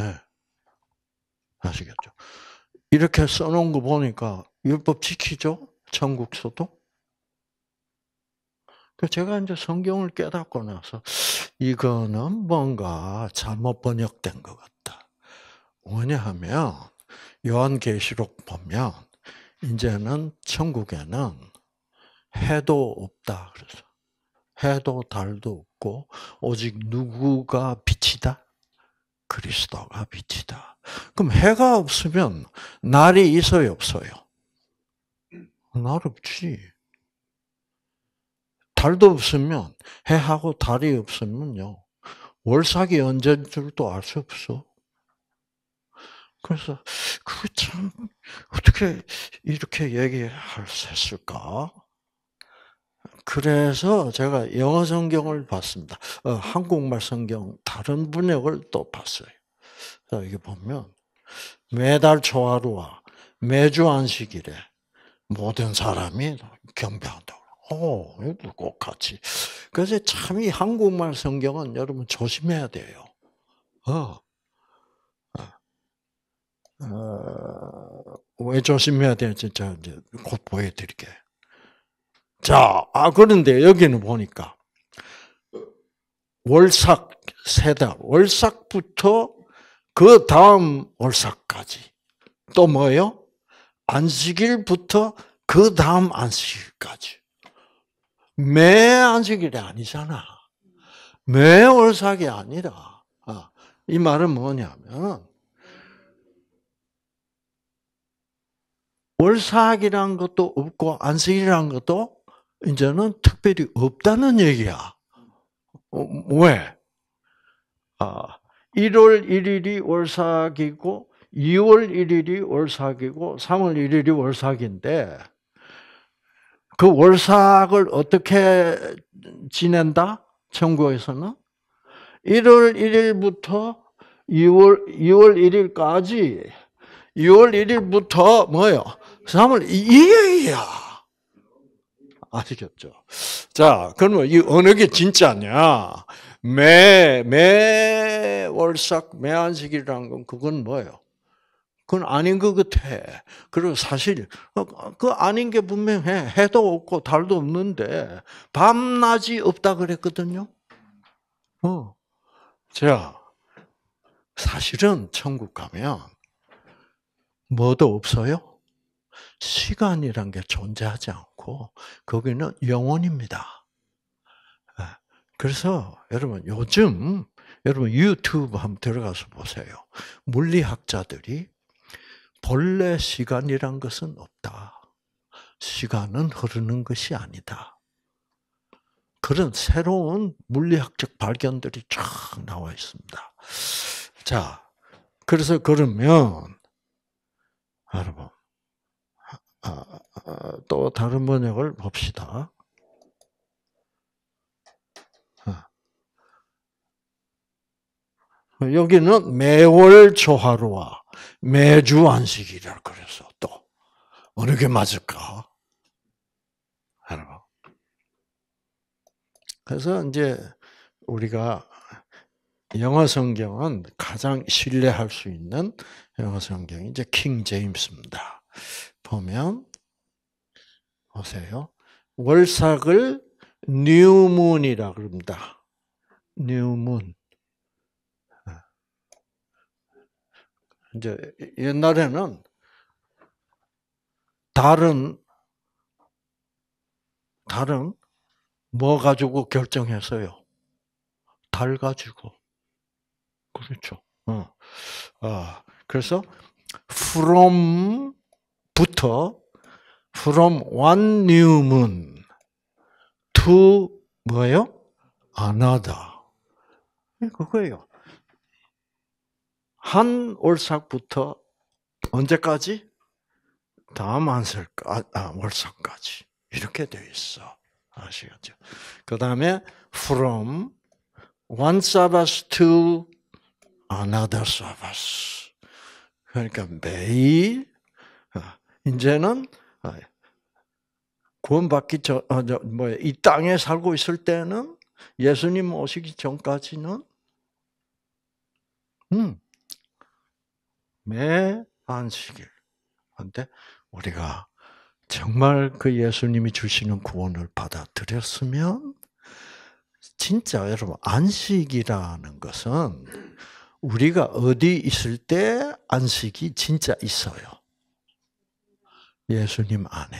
예. 아시겠죠? 이렇게 써놓은 거 보니까 율법 지키죠? 천국 소독? 그 제가 이제 성경을 깨닫고 나서 이거는 뭔가 잘못 번역된 것 같다. 왜냐하면 요한계시록 보면 이제는 천국에는 해도 없다 그래서 해도 달도 없고 오직 누구가 빛이다 그리스도가 빛이다. 그럼 해가 없으면 날이 있어요, 없어요? 날 없지. 달도 없으면 해하고 달이 없으면요. 월삭이 언제인 줄도 알 수 없어. 그래서 그 참 어떻게 이렇게 얘기할 수 있을까? 그래서 제가 영어 성경을 봤습니다. 어, 한국말 성경 다른 분역을 또 봤어요. 여기 보면 매달 초하루와 매주 안식일에 모든 사람이 경배한다고. 오, 어, 이것도 꼭 같이. 그래서 참 이 한국말 성경은 여러분 조심해야 돼요. 어. 어, 어 왜 조심해야 될지 제가 이제 곧 보여드릴게요. 자, 아, 그런데 여기는 보니까 월삭 세다. 월삭부터 그 다음 월삭까지. 또 뭐예요? 안식일부터 그 다음 안식일까지. 매 안식일이 아니잖아. 매 월삭이 아니라. 아, 이 말은 뭐냐면, 월삭이란 것도 없고 안식일이란 것도 이제는 특별히 없다는 얘기야. 어, 왜? 아, 1월 1일이 월삭이고 2월 1일이 월삭이고 3월 1일이 월삭인데 그 월삭을 어떻게 지낸다? 천국에서는 1월 1일부터 2월 2월 1일까지 2월 1일부터 뭐요? 3월 2일이야. 아시겠죠? 자, 그러면 이 어느 게 진짜냐? 매, 매월삭, 매안식이라는 건 그건 뭐예요? 그건 아닌 것 같아. 그리고 사실, 어, 그 아닌 게 분명해. 해도 없고 달도 없는데, 밤낮이 없다 그랬거든요? 어. 자, 사실은 천국 가면, 뭐도 없어요? 시간이란 게 존재하지 않고, 않고 거기는 영혼입니다. 예, 그래서 여러분 요즘 여러분 유튜브 한번 들어가서 보세요. 물리학자들이 본래 시간이란 것은 없다. 시간은 흐르는 것이 아니다. 그런 새로운 물리학적 발견들이 쫙 나와 있습니다. 자, 그래서 그러면 여러분 아, 아, 또 다른 번역을 봅시다. 아. 여기는 매월 조하루와 매주 안식일이라 그래서 또 어느 게 맞을까? 여러분. 그래서 이제 우리가 영어 성경은 가장 신뢰할 수 있는 영어 성경이 이제 킹 제임스입니다. 보면 보세요. 월삭을 뉴문이라 그럽니다. 뉴문. 어. 이제 옛날에는 다른 다른 뭐 가지고 결정했어요? 달 가지고 그렇죠. 어. 아, 그래서 from 부터 from one new moon to 뭐예요? another. 그거예요. 한 월삭부터 언제까지? 다음 한설 아, 아, 월삭까지 이렇게 돼 있어. 아시겠죠? 그 다음에 from one Sabbath to another Sabbath. 그러니까 매일 이제는 아, 구원받기 전, 어, 뭐이 땅에 살고 있을 때는 예수님 오시기 전까지는 음, 매 안식일. 한데 우리가 정말 그 예수님이 주시는 구원을 받아들였으면 진짜 여러분 안식이라는 것은 우리가 어디 있을 때 안식이 진짜 있어요. 예수님 안에,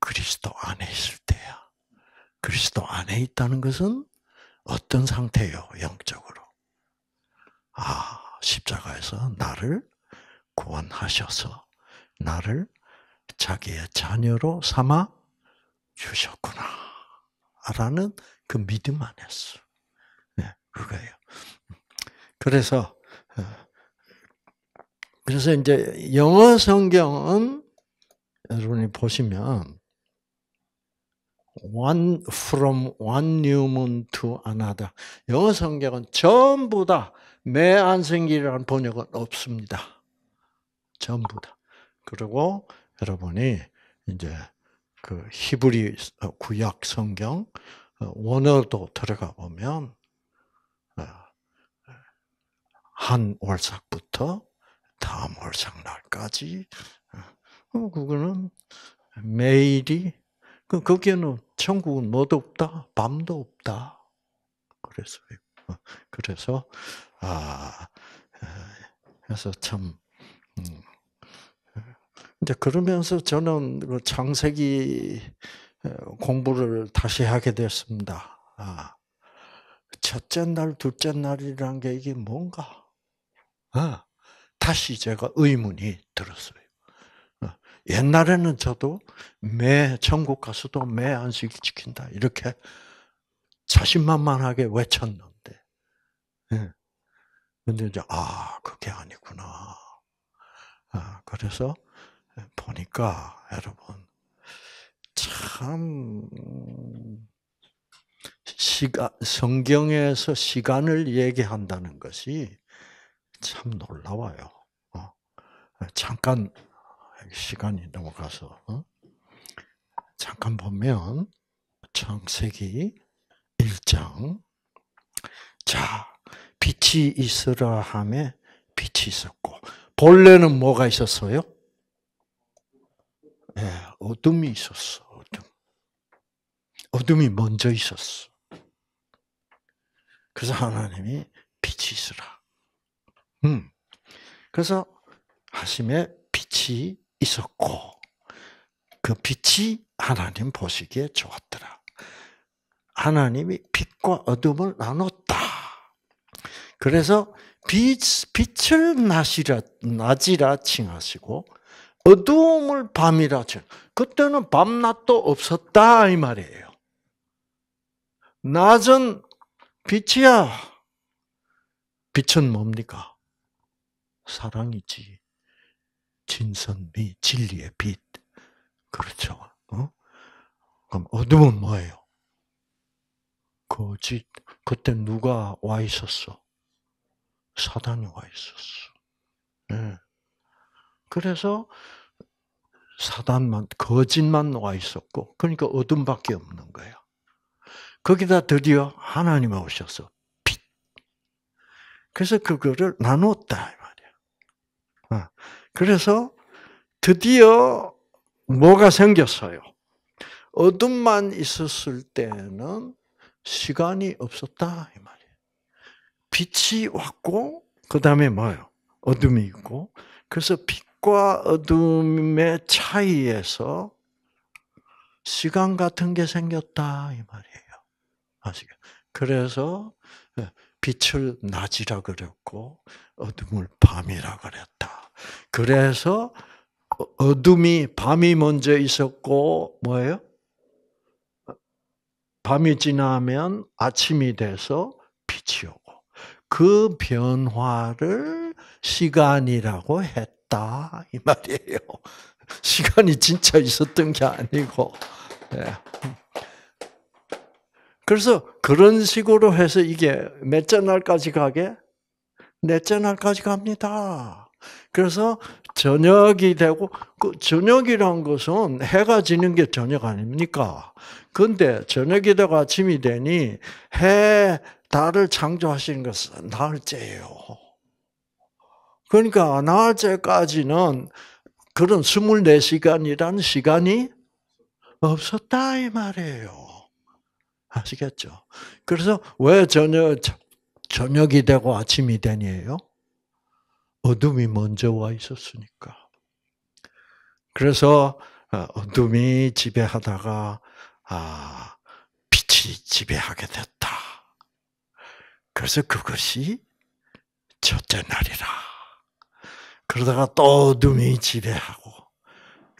그리스도 안에 있을 때야. 그리스도 안에 있다는 것은 어떤 상태요, 영적으로? 아, 십자가에서 나를 구원하셔서 나를 자기의 자녀로 삼아 주셨구나. 라는 그 믿음 안에서. 네, 그거예요. 그래서, 어, 그래서 이제 영어 성경은 여러분이 보시면 one from one newman to another 영어 성경은 전부 다 매안생기라는 번역은 없습니다. 전부 다. 그리고 여러분이 이제 그 히브리 구약 성경 어, 원어도 들어가 보면 어, 한 월삭부터 마 상날까지 어, 그거는 매일이 그 거기에는 천국은 뭐도 없다, 밤도 없다. 그래서 어, 그래서 아 그래서 참 음, 이제 그러면서 저는 그세기 어, 공부를 다시 하게 됐습니다. 아, 첫째 날, 둘째 날이라게 이게 뭔가? 아, 다시 제가 의문이 들었어요. 어, 옛날에는 저도 매 천국 가서도 매 안식일 지킨다 이렇게 자신만만하게 외쳤는데, 예. 근데 이제 아 그게 아니구나. 아, 그래서 보니까 여러분 참 시간 성경에서 시간을 얘기한다는 것이 참 놀라워요. 어? 아, 잠깐 시간이 넘어가서 어? 잠깐 보면 창세기 1장 자 빛이 있으라 함에 빛이 있었고 본래는 뭐가 있었어요? 예, 네, 어둠이 있었어. 어둠. 어둠이 먼저 있었어. 그래서 하나님이 빛이 있으라. 음. 그래서 하심에 빛이 있었고 그 빛이 하나님 보시기에 좋았더라. 하나님이 빛과 어둠을 나눴다. 그래서 빛, 빛을 낮이라, 낮이라 칭하시고 어두움을 밤이라 칭. 그때는 밤낮도 없었다 이 말이에요. 낮은 빛이야. 빛은 뭡니까? 사랑이지. 진선미, 진리의 빛. 그렇죠. 어? 그럼 어둠은 뭐예요? 거짓. 그때 누가 와 있었어? 사단이 와 있었어. 네. 그래서 사단만, 거짓만 와 있었고, 그러니까 어둠밖에 없는 거예요. 거기다 드디어 하나님이 오셔서 빛. 그래서 그거를 나눴다. 아, 그래서 드디어 뭐가 생겼어요. 어둠만 있었을 때는 시간이 없었다 이 말이에요. 빛이 왔고 그 다음에 뭐요? 어둠이 있고 그래서 빛과 어둠의 차이에서 시간 같은 게 생겼다 이 말이에요. 아시겠? 그래서 예, 빛을 낮이라 그랬고 어둠을 밤이라 그랬다. 그래서 어, 어둠이 밤이 먼저 있었고 뭐예요? 밤이 지나면 아침이 돼서 빛이 오고 그 변화를 시간이라고 했다 이 말이에요. 시간이 진짜 있었던 게 아니고. 네. 그래서 그런 식으로 해서 이게 몇째 날까지 가게? 넷째 날까지 갑니다. 그래서 저녁이 되고 그 저녁이란 것은 해가 지는 게 저녁 아닙니까? 근데 저녁이 되고 아침이 되니 해 달을 창조하시는 것은 나흘째예요. 그러니까 나흘째까지는 그런 24시간이라는 시간이 없었다 이 말이에요. 아시겠죠? 그래서 왜 저녁, 저녁이 되고 아침이 되니에요? 어둠이 먼저 와 있었으니까. 그래서 어, 어둠이 지배하다가 아, 빛이 지배하게 됐다. 그래서 그것이 첫째 날이라. 그러다가 또 어둠이 지배하고,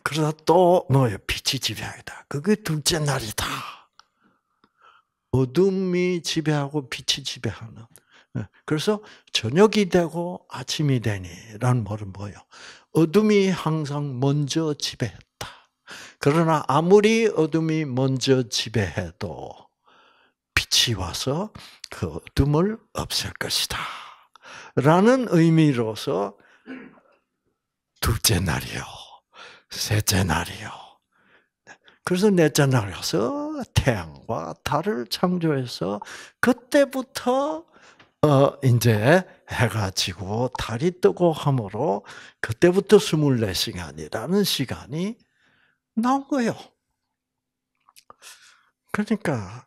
그러다 또 뭐예요? 빛이 지배하다. 그게 둘째 날이다. 어둠이 지배하고 빛이 지배하는. 예, 그래서 저녁이 되고 아침이 되니라는 말은 뭐예요? 어둠이 항상 먼저 지배했다. 그러나 아무리 어둠이 먼저 지배해도 빛이 와서 그 어둠을 없앨 것이다. 라는 의미로서 둘째 날이요. 셋째 날이요. 네, 그래서 넷째 날 가서 태양과 달을 창조해서 그때부터 어 이제 해가 지고 달이 뜨고 하므로 그때부터 24시간이라는 시간이 나온 거예요. 그러니까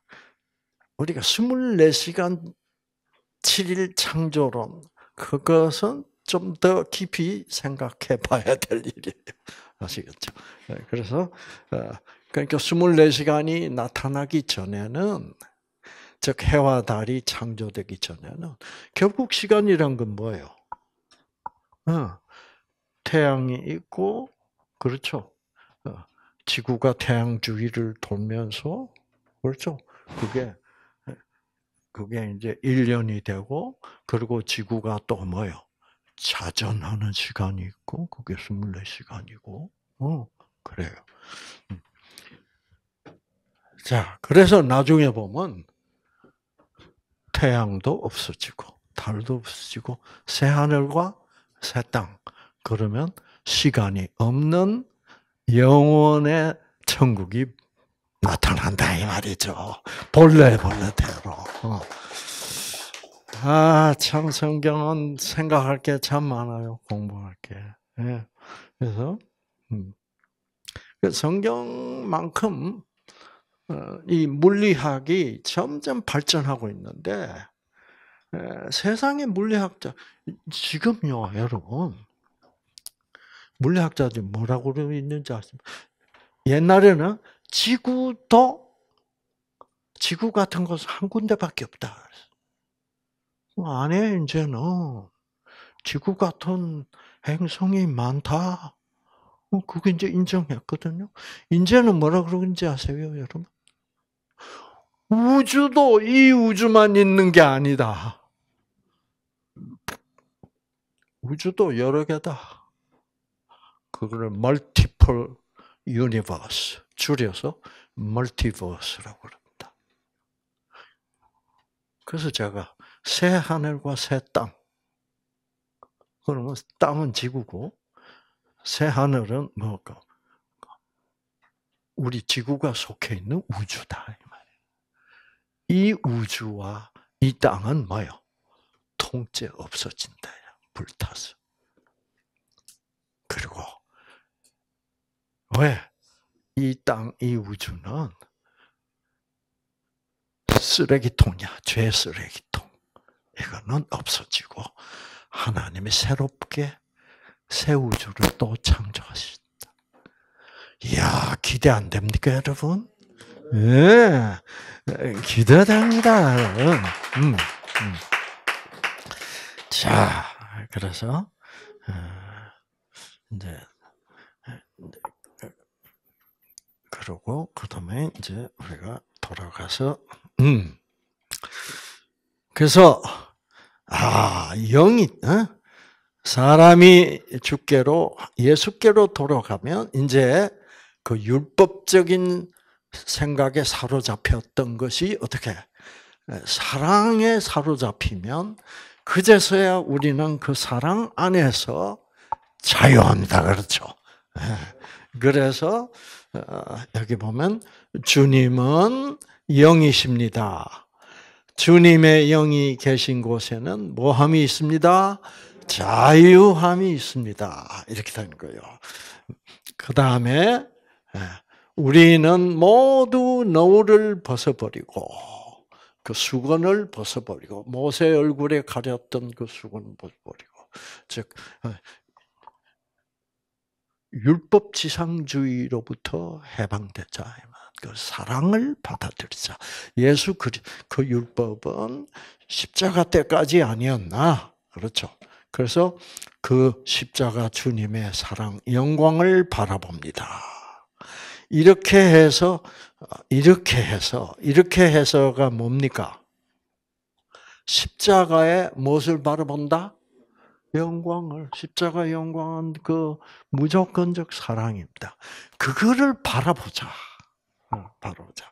우리가 24시간 7일 창조론 그것은 좀 더 깊이 생각해 봐야 될 일이에요. 아시겠죠? 네, 그래서 어, 그러니까 24시간이 나타나기 전에는 즉 해와 달이 창조되기 전에는 결국 시간이란 건 뭐예요? 어, 태양이 있고 그렇죠. 어, 지구가 태양 주위를 돌면서 그렇죠. 그게 그게 이제 1년이 되고 그리고 지구가 또 뭐예요? 자전하는 시간이 있고 그게 24시간이고 어, 그래요. 음. 자, 그래서 나중에 보면 태양도 없어지고 달도 없어지고 새 하늘과 새 땅. 그러면 시간이 없는 영원의 천국이 나타난다 이 말이죠. 본래 본래대로. 어. 아, 참 성경은 생각할 게 참 많아요. 공부할 게. 예. 그래서 음. 그 성경만큼 어, 이 물리학이 점점 발전하고 있는데 세상의 물리학자 지금요 여러분 물리학자들이 뭐라고 그러는지 아십니까? 옛날에는 지구도 지구 같은 것은 한 군데밖에 없다. 안에 뭐 이제는 지구 같은 행성이 많다. 어, 그게 이제 인정했거든요. 이제는 뭐라 그러는지 아세요, 여러분? 우주도 이 우주만 있는 게 아니다. 우주도 여러 개다. 그거를 m u l t i p l 줄여서 m u l t 라고 그럽니다. 그래서 제가 새 하늘과 새 땅. 그러면 땅은 지구고 새 하늘은 뭐까? 우리 지구가 속해 있는 우주다. 이 우주와 이 땅은 뭐요? 통째 없어진다. 불타서. 그리고 왜? 이 땅, 이 우주는 쓰레기통이야. 죄 쓰레기통. 이거는 없어지고 하나님이 새롭게 새 우주를 또 창조하신다. 이야, 기대 안 됩니까, 여러분? 네. 기대됩니다, 음, 음. 자, 그래서, 어, 이제, 그러고, 그 다음에 이제 우리가 돌아가서, 음. 그래서, 아, 영이, 어? 사람이 주께로, 예수께로 돌아가면, 이제 그 율법적인 생각에 사로잡혔던 것이 어떻게 사랑에 사로잡히면 그제서야 우리는 그 사랑 안에서 자유합니다. 그렇죠. 예. 그래서 어, 여기 보면 주님은 영이십니다. 주님의 영이 계신 곳에는 모함이 있습니다. 자유함이 있습니다. 이렇게 되 거예요. 그 다음에 예, 우리는 모두 노를 벗어버리고 그 수건을 벗어버리고 모세 얼굴에 가렸던 그 수건을 벗어버리고 즉 어, 율법 지상주의로부터 해방되자. 그 사랑을 받아들이자. 예수 그, 그 율법은 십자가 때까지 아니었나? 그렇죠. 그래서 그 십자가 주님의 사랑, 영광을 바라봅니다. 이렇게 해서 이렇게 해서 이렇게 해서가 뭡니까? 십자가의 무엇을 바라본다? 영광을 십자가 영광은 그 무조건적 사랑입니다. 그거를 바라보자. 어, 바라보자.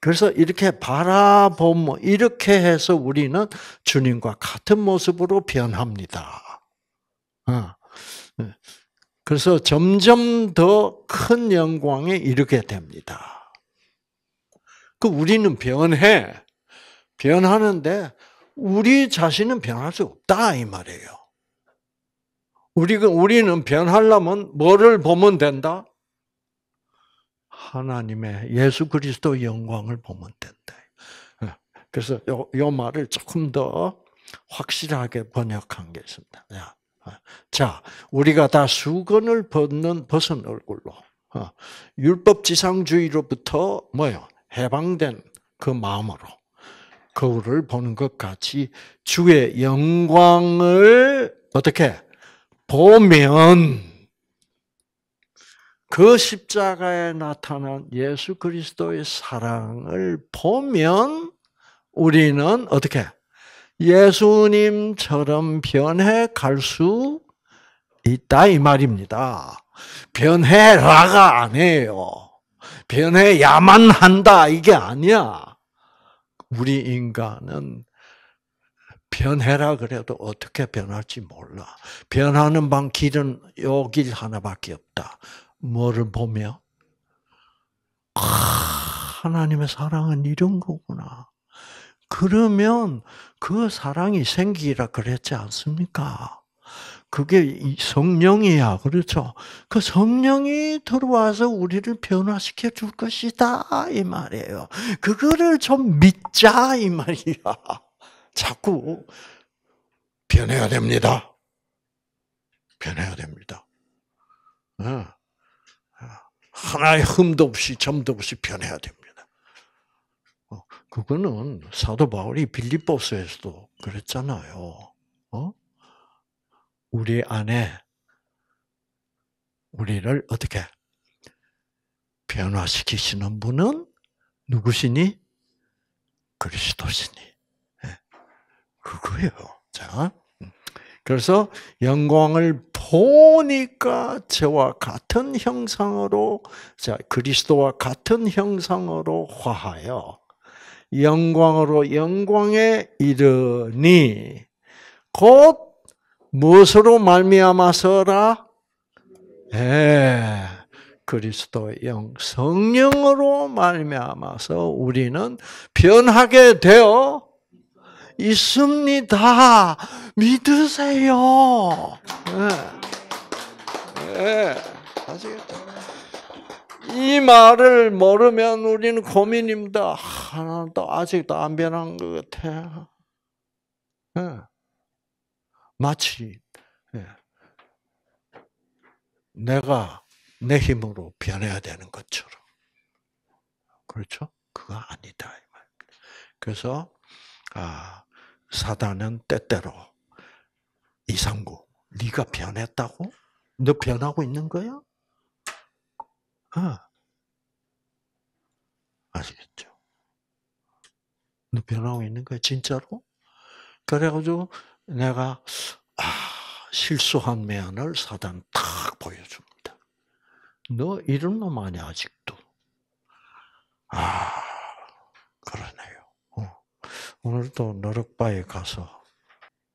그래서 이렇게 바라보 이렇게 해서 우리는 주님과 같은 모습으로 변합니다. 어, 네. 그래서 점점 더 큰 영광에 이르게 됩니다. 그 우리는 변해. 변하는데 우리 자신은 변할 수 없다 이 말이에요. 우리가 우리는 변하려면 뭐를 보면 된다? 하나님의 예수 그리스도 영광을 보면 된다. 예. 그래서 요, 요 말을 조금 더 확실하게 번역한 게 있습니다. 자, 우리가 다 수건을 벗는 벗은 얼굴로 어, 율법지상주의로부터 뭐요 해방된 그 마음으로 거울을 보는 것 같이 주의 영광을 어떻게 보면 그 십자가에 나타난 예수 그리스도의 사랑을 보면 우리는 어떻게 예수님처럼 변해 갈 수 있다 이 말입니다. 변해라가 아니에요. 변해야만 한다 이게 아니야. 우리 인간은 변해라 그래도 어떻게 변할지 몰라. 변하는 방 길은 요 길 하나밖에 없다. 뭐를 보며 아, 하나님의 사랑은 이런 거구나. 그러면 그 사랑이 생기라 그랬지 않습니까? 그게 성령이야. 그렇죠? 그 성령이 들어와서 우리를 변화시켜 줄 것이다. 이 말이에요. 그거를 좀 믿자. 이 말이야. 자꾸 변해야 됩니다. 변해야 됩니다. 아, 하나의 흠도 없이 점도 없이 변해야 됩니다. 그거는 사도 바울이 빌립보스에서도 그랬잖아요. 어? 우리 안에 우리를 어떻게 변화시키시는 분은 누구시니? 그리스도시니. 예. 그거예요. 자. 음. 그래서 영광을 보니까 저와 같은 형상으로 자 그리스도와 같은 형상으로 화하여 영광으로 영광에 이르니 곧 무엇으로 말미암아서라? 예. 그리스도의 영 성령으로 말미암아서 우리는 변하게 되어 있습니다. 믿으세요. 예. 예. 아시겠죠? 이 말을 모르면 우리는 고민입니다. 하나도 아직도 안 변한 것 같아. 예. 마치 예. 내가 내 힘으로 변해야 되는 것처럼. 그렇죠? 그거 아니다. 그래서 아, 사단은 때때로 이상구, 네가 변했다고? 너 변하고 있는 거야? 아. 아시겠죠? 변하고 있는 거야, 진짜로? 그래가지고 내가, 아, 실수한 면을 사단 탁 보여줍니다. 너 이런 놈 아니야, 아직도. 아, 그러네요. 어. 오늘도 너럭바에 가서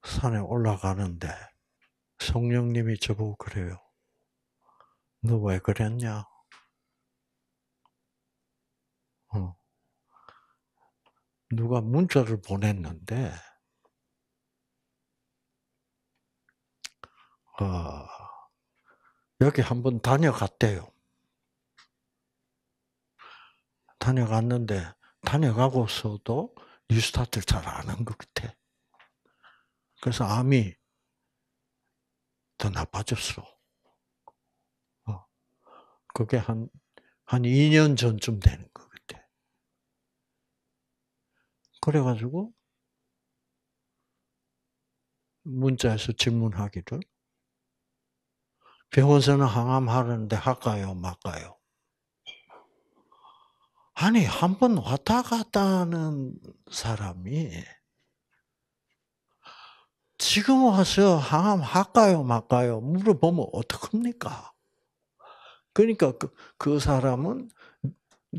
산에 올라가는데 성령님이 저보고 그래요. 너 왜 그랬냐? 어. 누가 문자를 보냈는데, 어, 여기 한번 다녀갔대요. 다녀갔는데, 다녀가고서도 뉴스타트를 잘 안 한 것 같아. 그래서 암이 더 나빠졌어. 어, 그게 한, 한 2년 전쯤 되는 그래가지고 문자에서 질문하기를 병원서는 에 항암하는데 할까요, 말까요? 아니 한 번 왔다 갔다 하는 사람이 지금 와서 항암 할까요, 말까요? 물어보면 어떡합니까? 그러니까 그, 그 사람은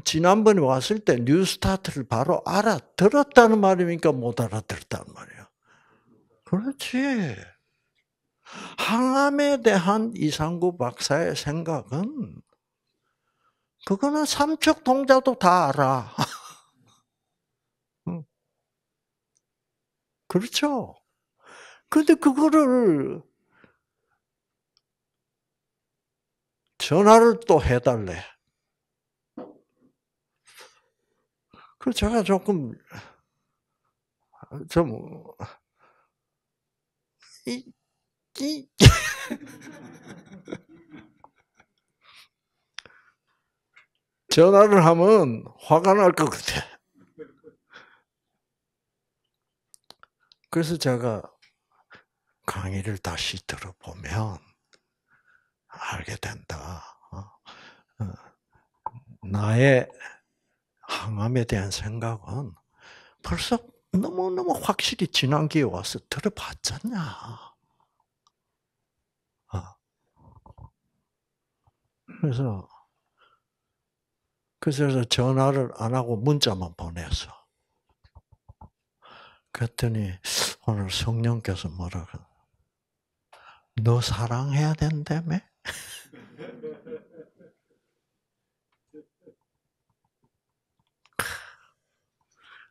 지난번에 왔을 때 뉴스타트를 바로 알아들었다는 말입니까? 못 알아들었다는 말이에요 그렇지. 항암에 대한 이상구 박사의 생각은 그거는 삼척 동자도 다 알아. 그렇죠. 근데 그거를 전화를 또 해달래. 그 제가 조금 좀 이, 이. 전화를 하면 화가 날 것 같아. 그래서 제가 강의를 다시 들어보면 알게 된다. 어? 어. 나의 항암에 대한 생각은 벌써 너무너무 확실히 지난 기에 와서 들어봤잖냐. 아. 그래서, 그래서 전화를 안 하고 문자만 보냈어. 그랬더니 오늘 성령께서 뭐라 그너 사랑해야 된다며?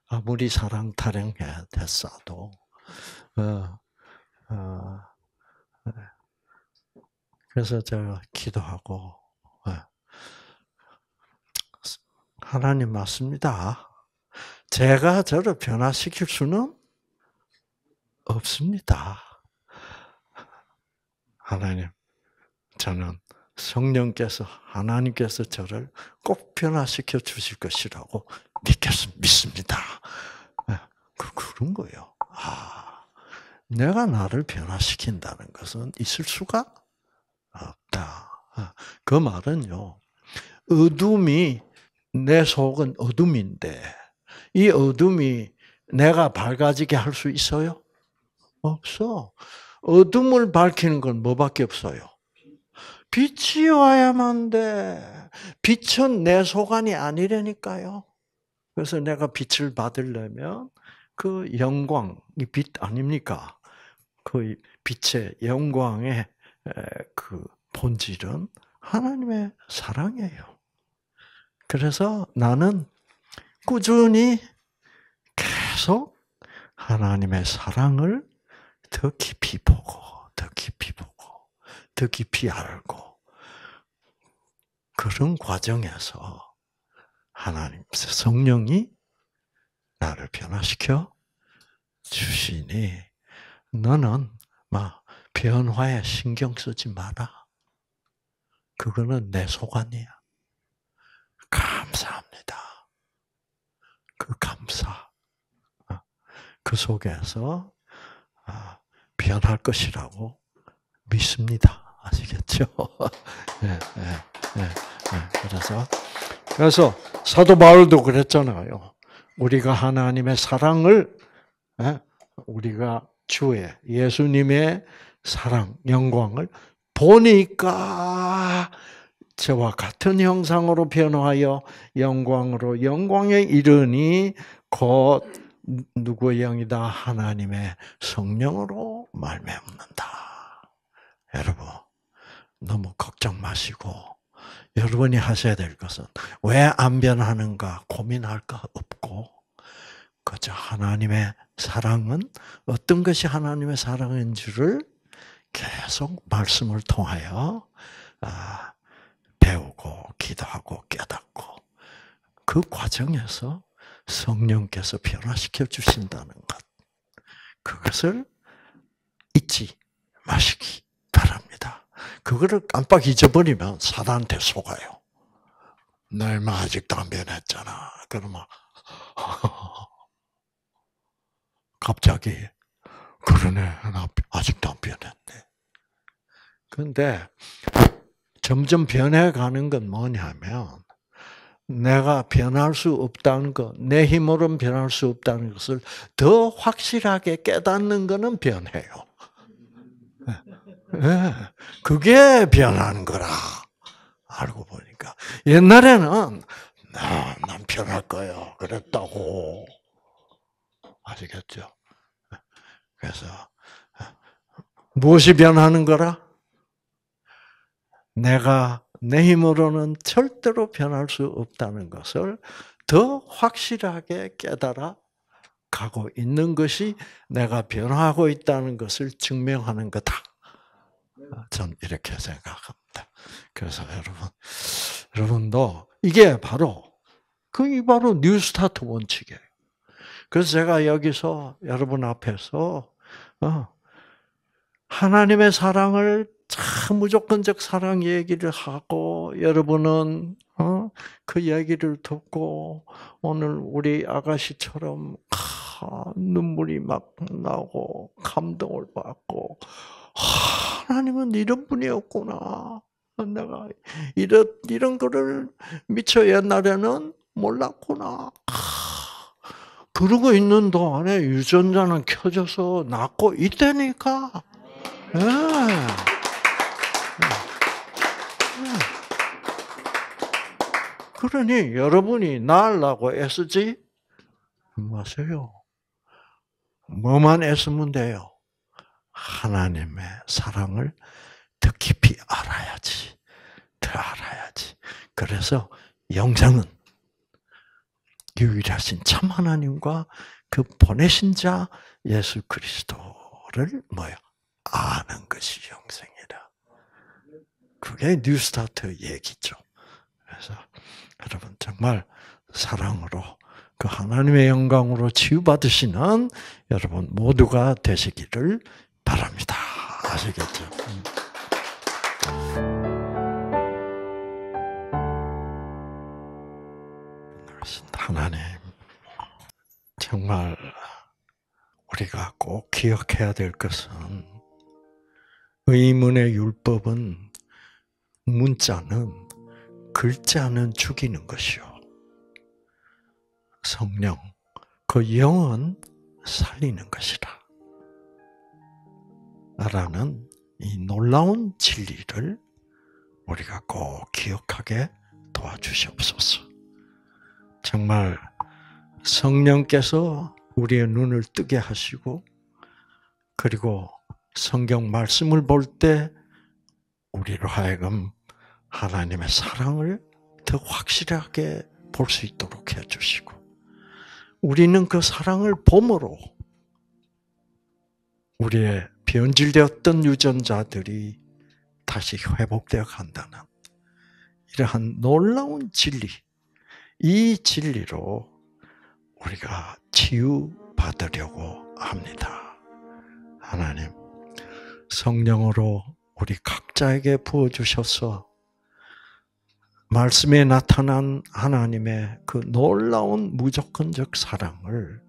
아무리 사랑 타령해됐어도 어, 어, 어. 그래서 제가 기도하고 하나님 맞습니다. 제가 저를 변화시킬 수는 없습니다. 하나님, 저는 성령께서 하나님께서 저를 꼭 변화시켜 주실 것이라고 믿겠습, 믿습니다. 예, 그, 그런 거예요. 아, 내가 나를 변화시킨다는 것은 있을 수가 없다. 예, 그 말은요, 어둠이, 내 속은 어둠인데, 이 어둠이 내가 밝아지게 할 수 있어요? 없어. 어둠을 밝히는 건 뭐밖에 없어요? 빛이 와야만 돼. 빛은 내 소관이 아니라니까요. 그래서 내가 빛을 받으려면 그 영광, 이빛 아닙니까? 그 빛의 영광의 그 본질은 하나님의 사랑이에요. 그래서 나는 꾸준히 계속 하나님의 사랑을 더 깊이 보고, 더 깊이 보고, 더 깊이 알고, 그런 과정에서 하나님 성령이 나를 변화시켜 주시니 너는 막 변화에 신경 쓰지 마라. 그거는 내 소관이야. 감사합니다. 그 감사. 아, 그 속에서 아, 변할 것이라고 믿습니다. 아시겠죠? 네, 네, 네, 그래서 그래서 사도 바울도 그랬잖아요. 우리가 하나님의 사랑을 예? 우리가 주의 예수님의 사랑 영광을 보니까 저와 같은 형상으로 변화하여 영광으로 영광에 이르니 곧 누구의 영이다 하나님의 성령으로 말미암는다. 여러분 너무 걱정 마시고 여러분이 하셔야 될 것은 왜 안 변하는가 고민할까 없고 그저 하나님의 사랑은 어떤 것이 하나님의 사랑인지를 계속 말씀을 통하여 아, 배우고 기도하고 깨닫고 그 과정에서 성령께서 변화시켜 주신다는 것 그것을 잊지 마시기 바랍니다. 그거를 깜빡 잊어버리면 사단한테 속아요. 너마 아직도 안 변했잖아. 그러면 갑자기 그러네. 나 아직도 안 변했네. 근데 점점 변해가는 건 뭐냐면 내가 변할 수 없다는 것, 내 힘으로는 변할 수 없다는 것을 더 확실하게 깨닫는 것은 변해요. 예, 그게 변하는 거라. 알고 보니까. 옛날에는, 나, 난 변할 거야. 그랬다고. 아시겠죠? 그래서, 무엇이 변하는 거라? 내가 내 힘으로는 절대로 변할 수 없다는 것을 더 확실하게 깨달아 가고 있는 것이 내가 변화하고 있다는 것을 증명하는 거다. 전 이렇게 생각합니다. 그래서 여러분, 여러분도 이게 바로 그 바로 뉴스타트 원칙이에요. 그래서 제가 여기서 여러분 앞에서 어, 하나님의 사랑을 참 무조건적 사랑 얘기를 하고 여러분은 어, 그 얘기를 듣고 오늘 우리 아가씨처럼 눈물이 막 나고 감동을 받고 하나님은 이런 분이었구나. 내가 이런 이런 거를 미처 옛날에는 몰랐구나. 그러고 있는 동안에 유전자는 켜져서 낳고 있다니까. 네. 그러니 여러분이 낳으려고 애쓰지 마세요. 뭐만 애쓰면 돼요. 하나님의 사랑을 더 깊이 알아야지. 더 알아야지. 그래서 영생은 유일하신 참 하나님과 그 보내신 자 예수 그리스도를 뭐야 아는 것이 영생이다. 그게 뉴스타트 얘기죠. 그래서 여러분 정말 사랑으로 그 하나님의 영광으로 치유받으시는 여러분 모두가 되시기를 바랍니다. 아시겠죠? 하나님, 정말 우리가 꼭 기억해야 될 것은 의문의 율법은 문자는 글자는 죽이는 것이요. 성령, 그 영은 살리는 것이라. 라는 이 놀라운 진리를 우리가 꼭 기억하게 도와주시옵소서. 정말 성령께서 우리의 눈을 뜨게 하시고, 그리고 성경 말씀을 볼 때 우리로 하여금 하나님의 사랑을 더 확실하게 볼 수 있도록 해주시고, 우리는 그 사랑을 봄으로 우리의 변질되었던 유전자들이 다시 회복되어 간다는 이러한 놀라운 진리, 이 진리로 우리가 치유받으려고 합니다. 하나님, 성령으로 우리 각자에게 부어주셔서 말씀에 나타난 하나님의 그 놀라운 무조건적 사랑을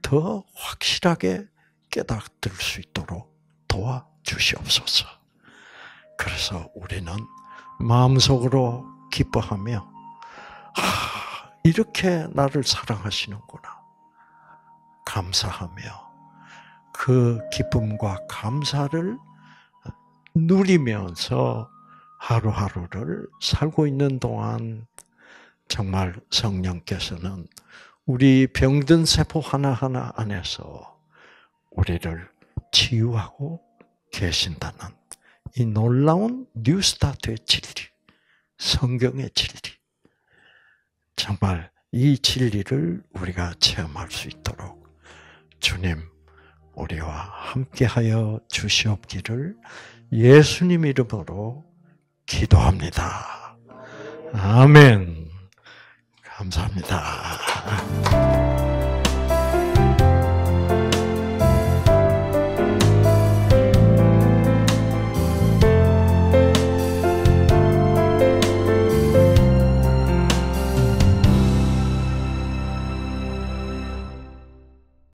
더 확실하게 깨닫을 수 있도록 도와주시옵소서. 그래서 우리는 마음속으로 기뻐하며 아, 이렇게 나를 사랑하시는구나. 감사하며 그 기쁨과 감사를 누리면서 하루하루를 살고 있는 동안 정말 성령께서는 우리 병든 세포 하나하나 안에서 우리를 치유하고 계신다는 이 놀라운 뉴스타트의 진리, 성경의 진리. 정말 이 진리를 우리가 체험할 수 있도록 주님 우리와 함께하여 주시옵기를 예수님 이름으로 기도합니다. 아멘. 감사합니다.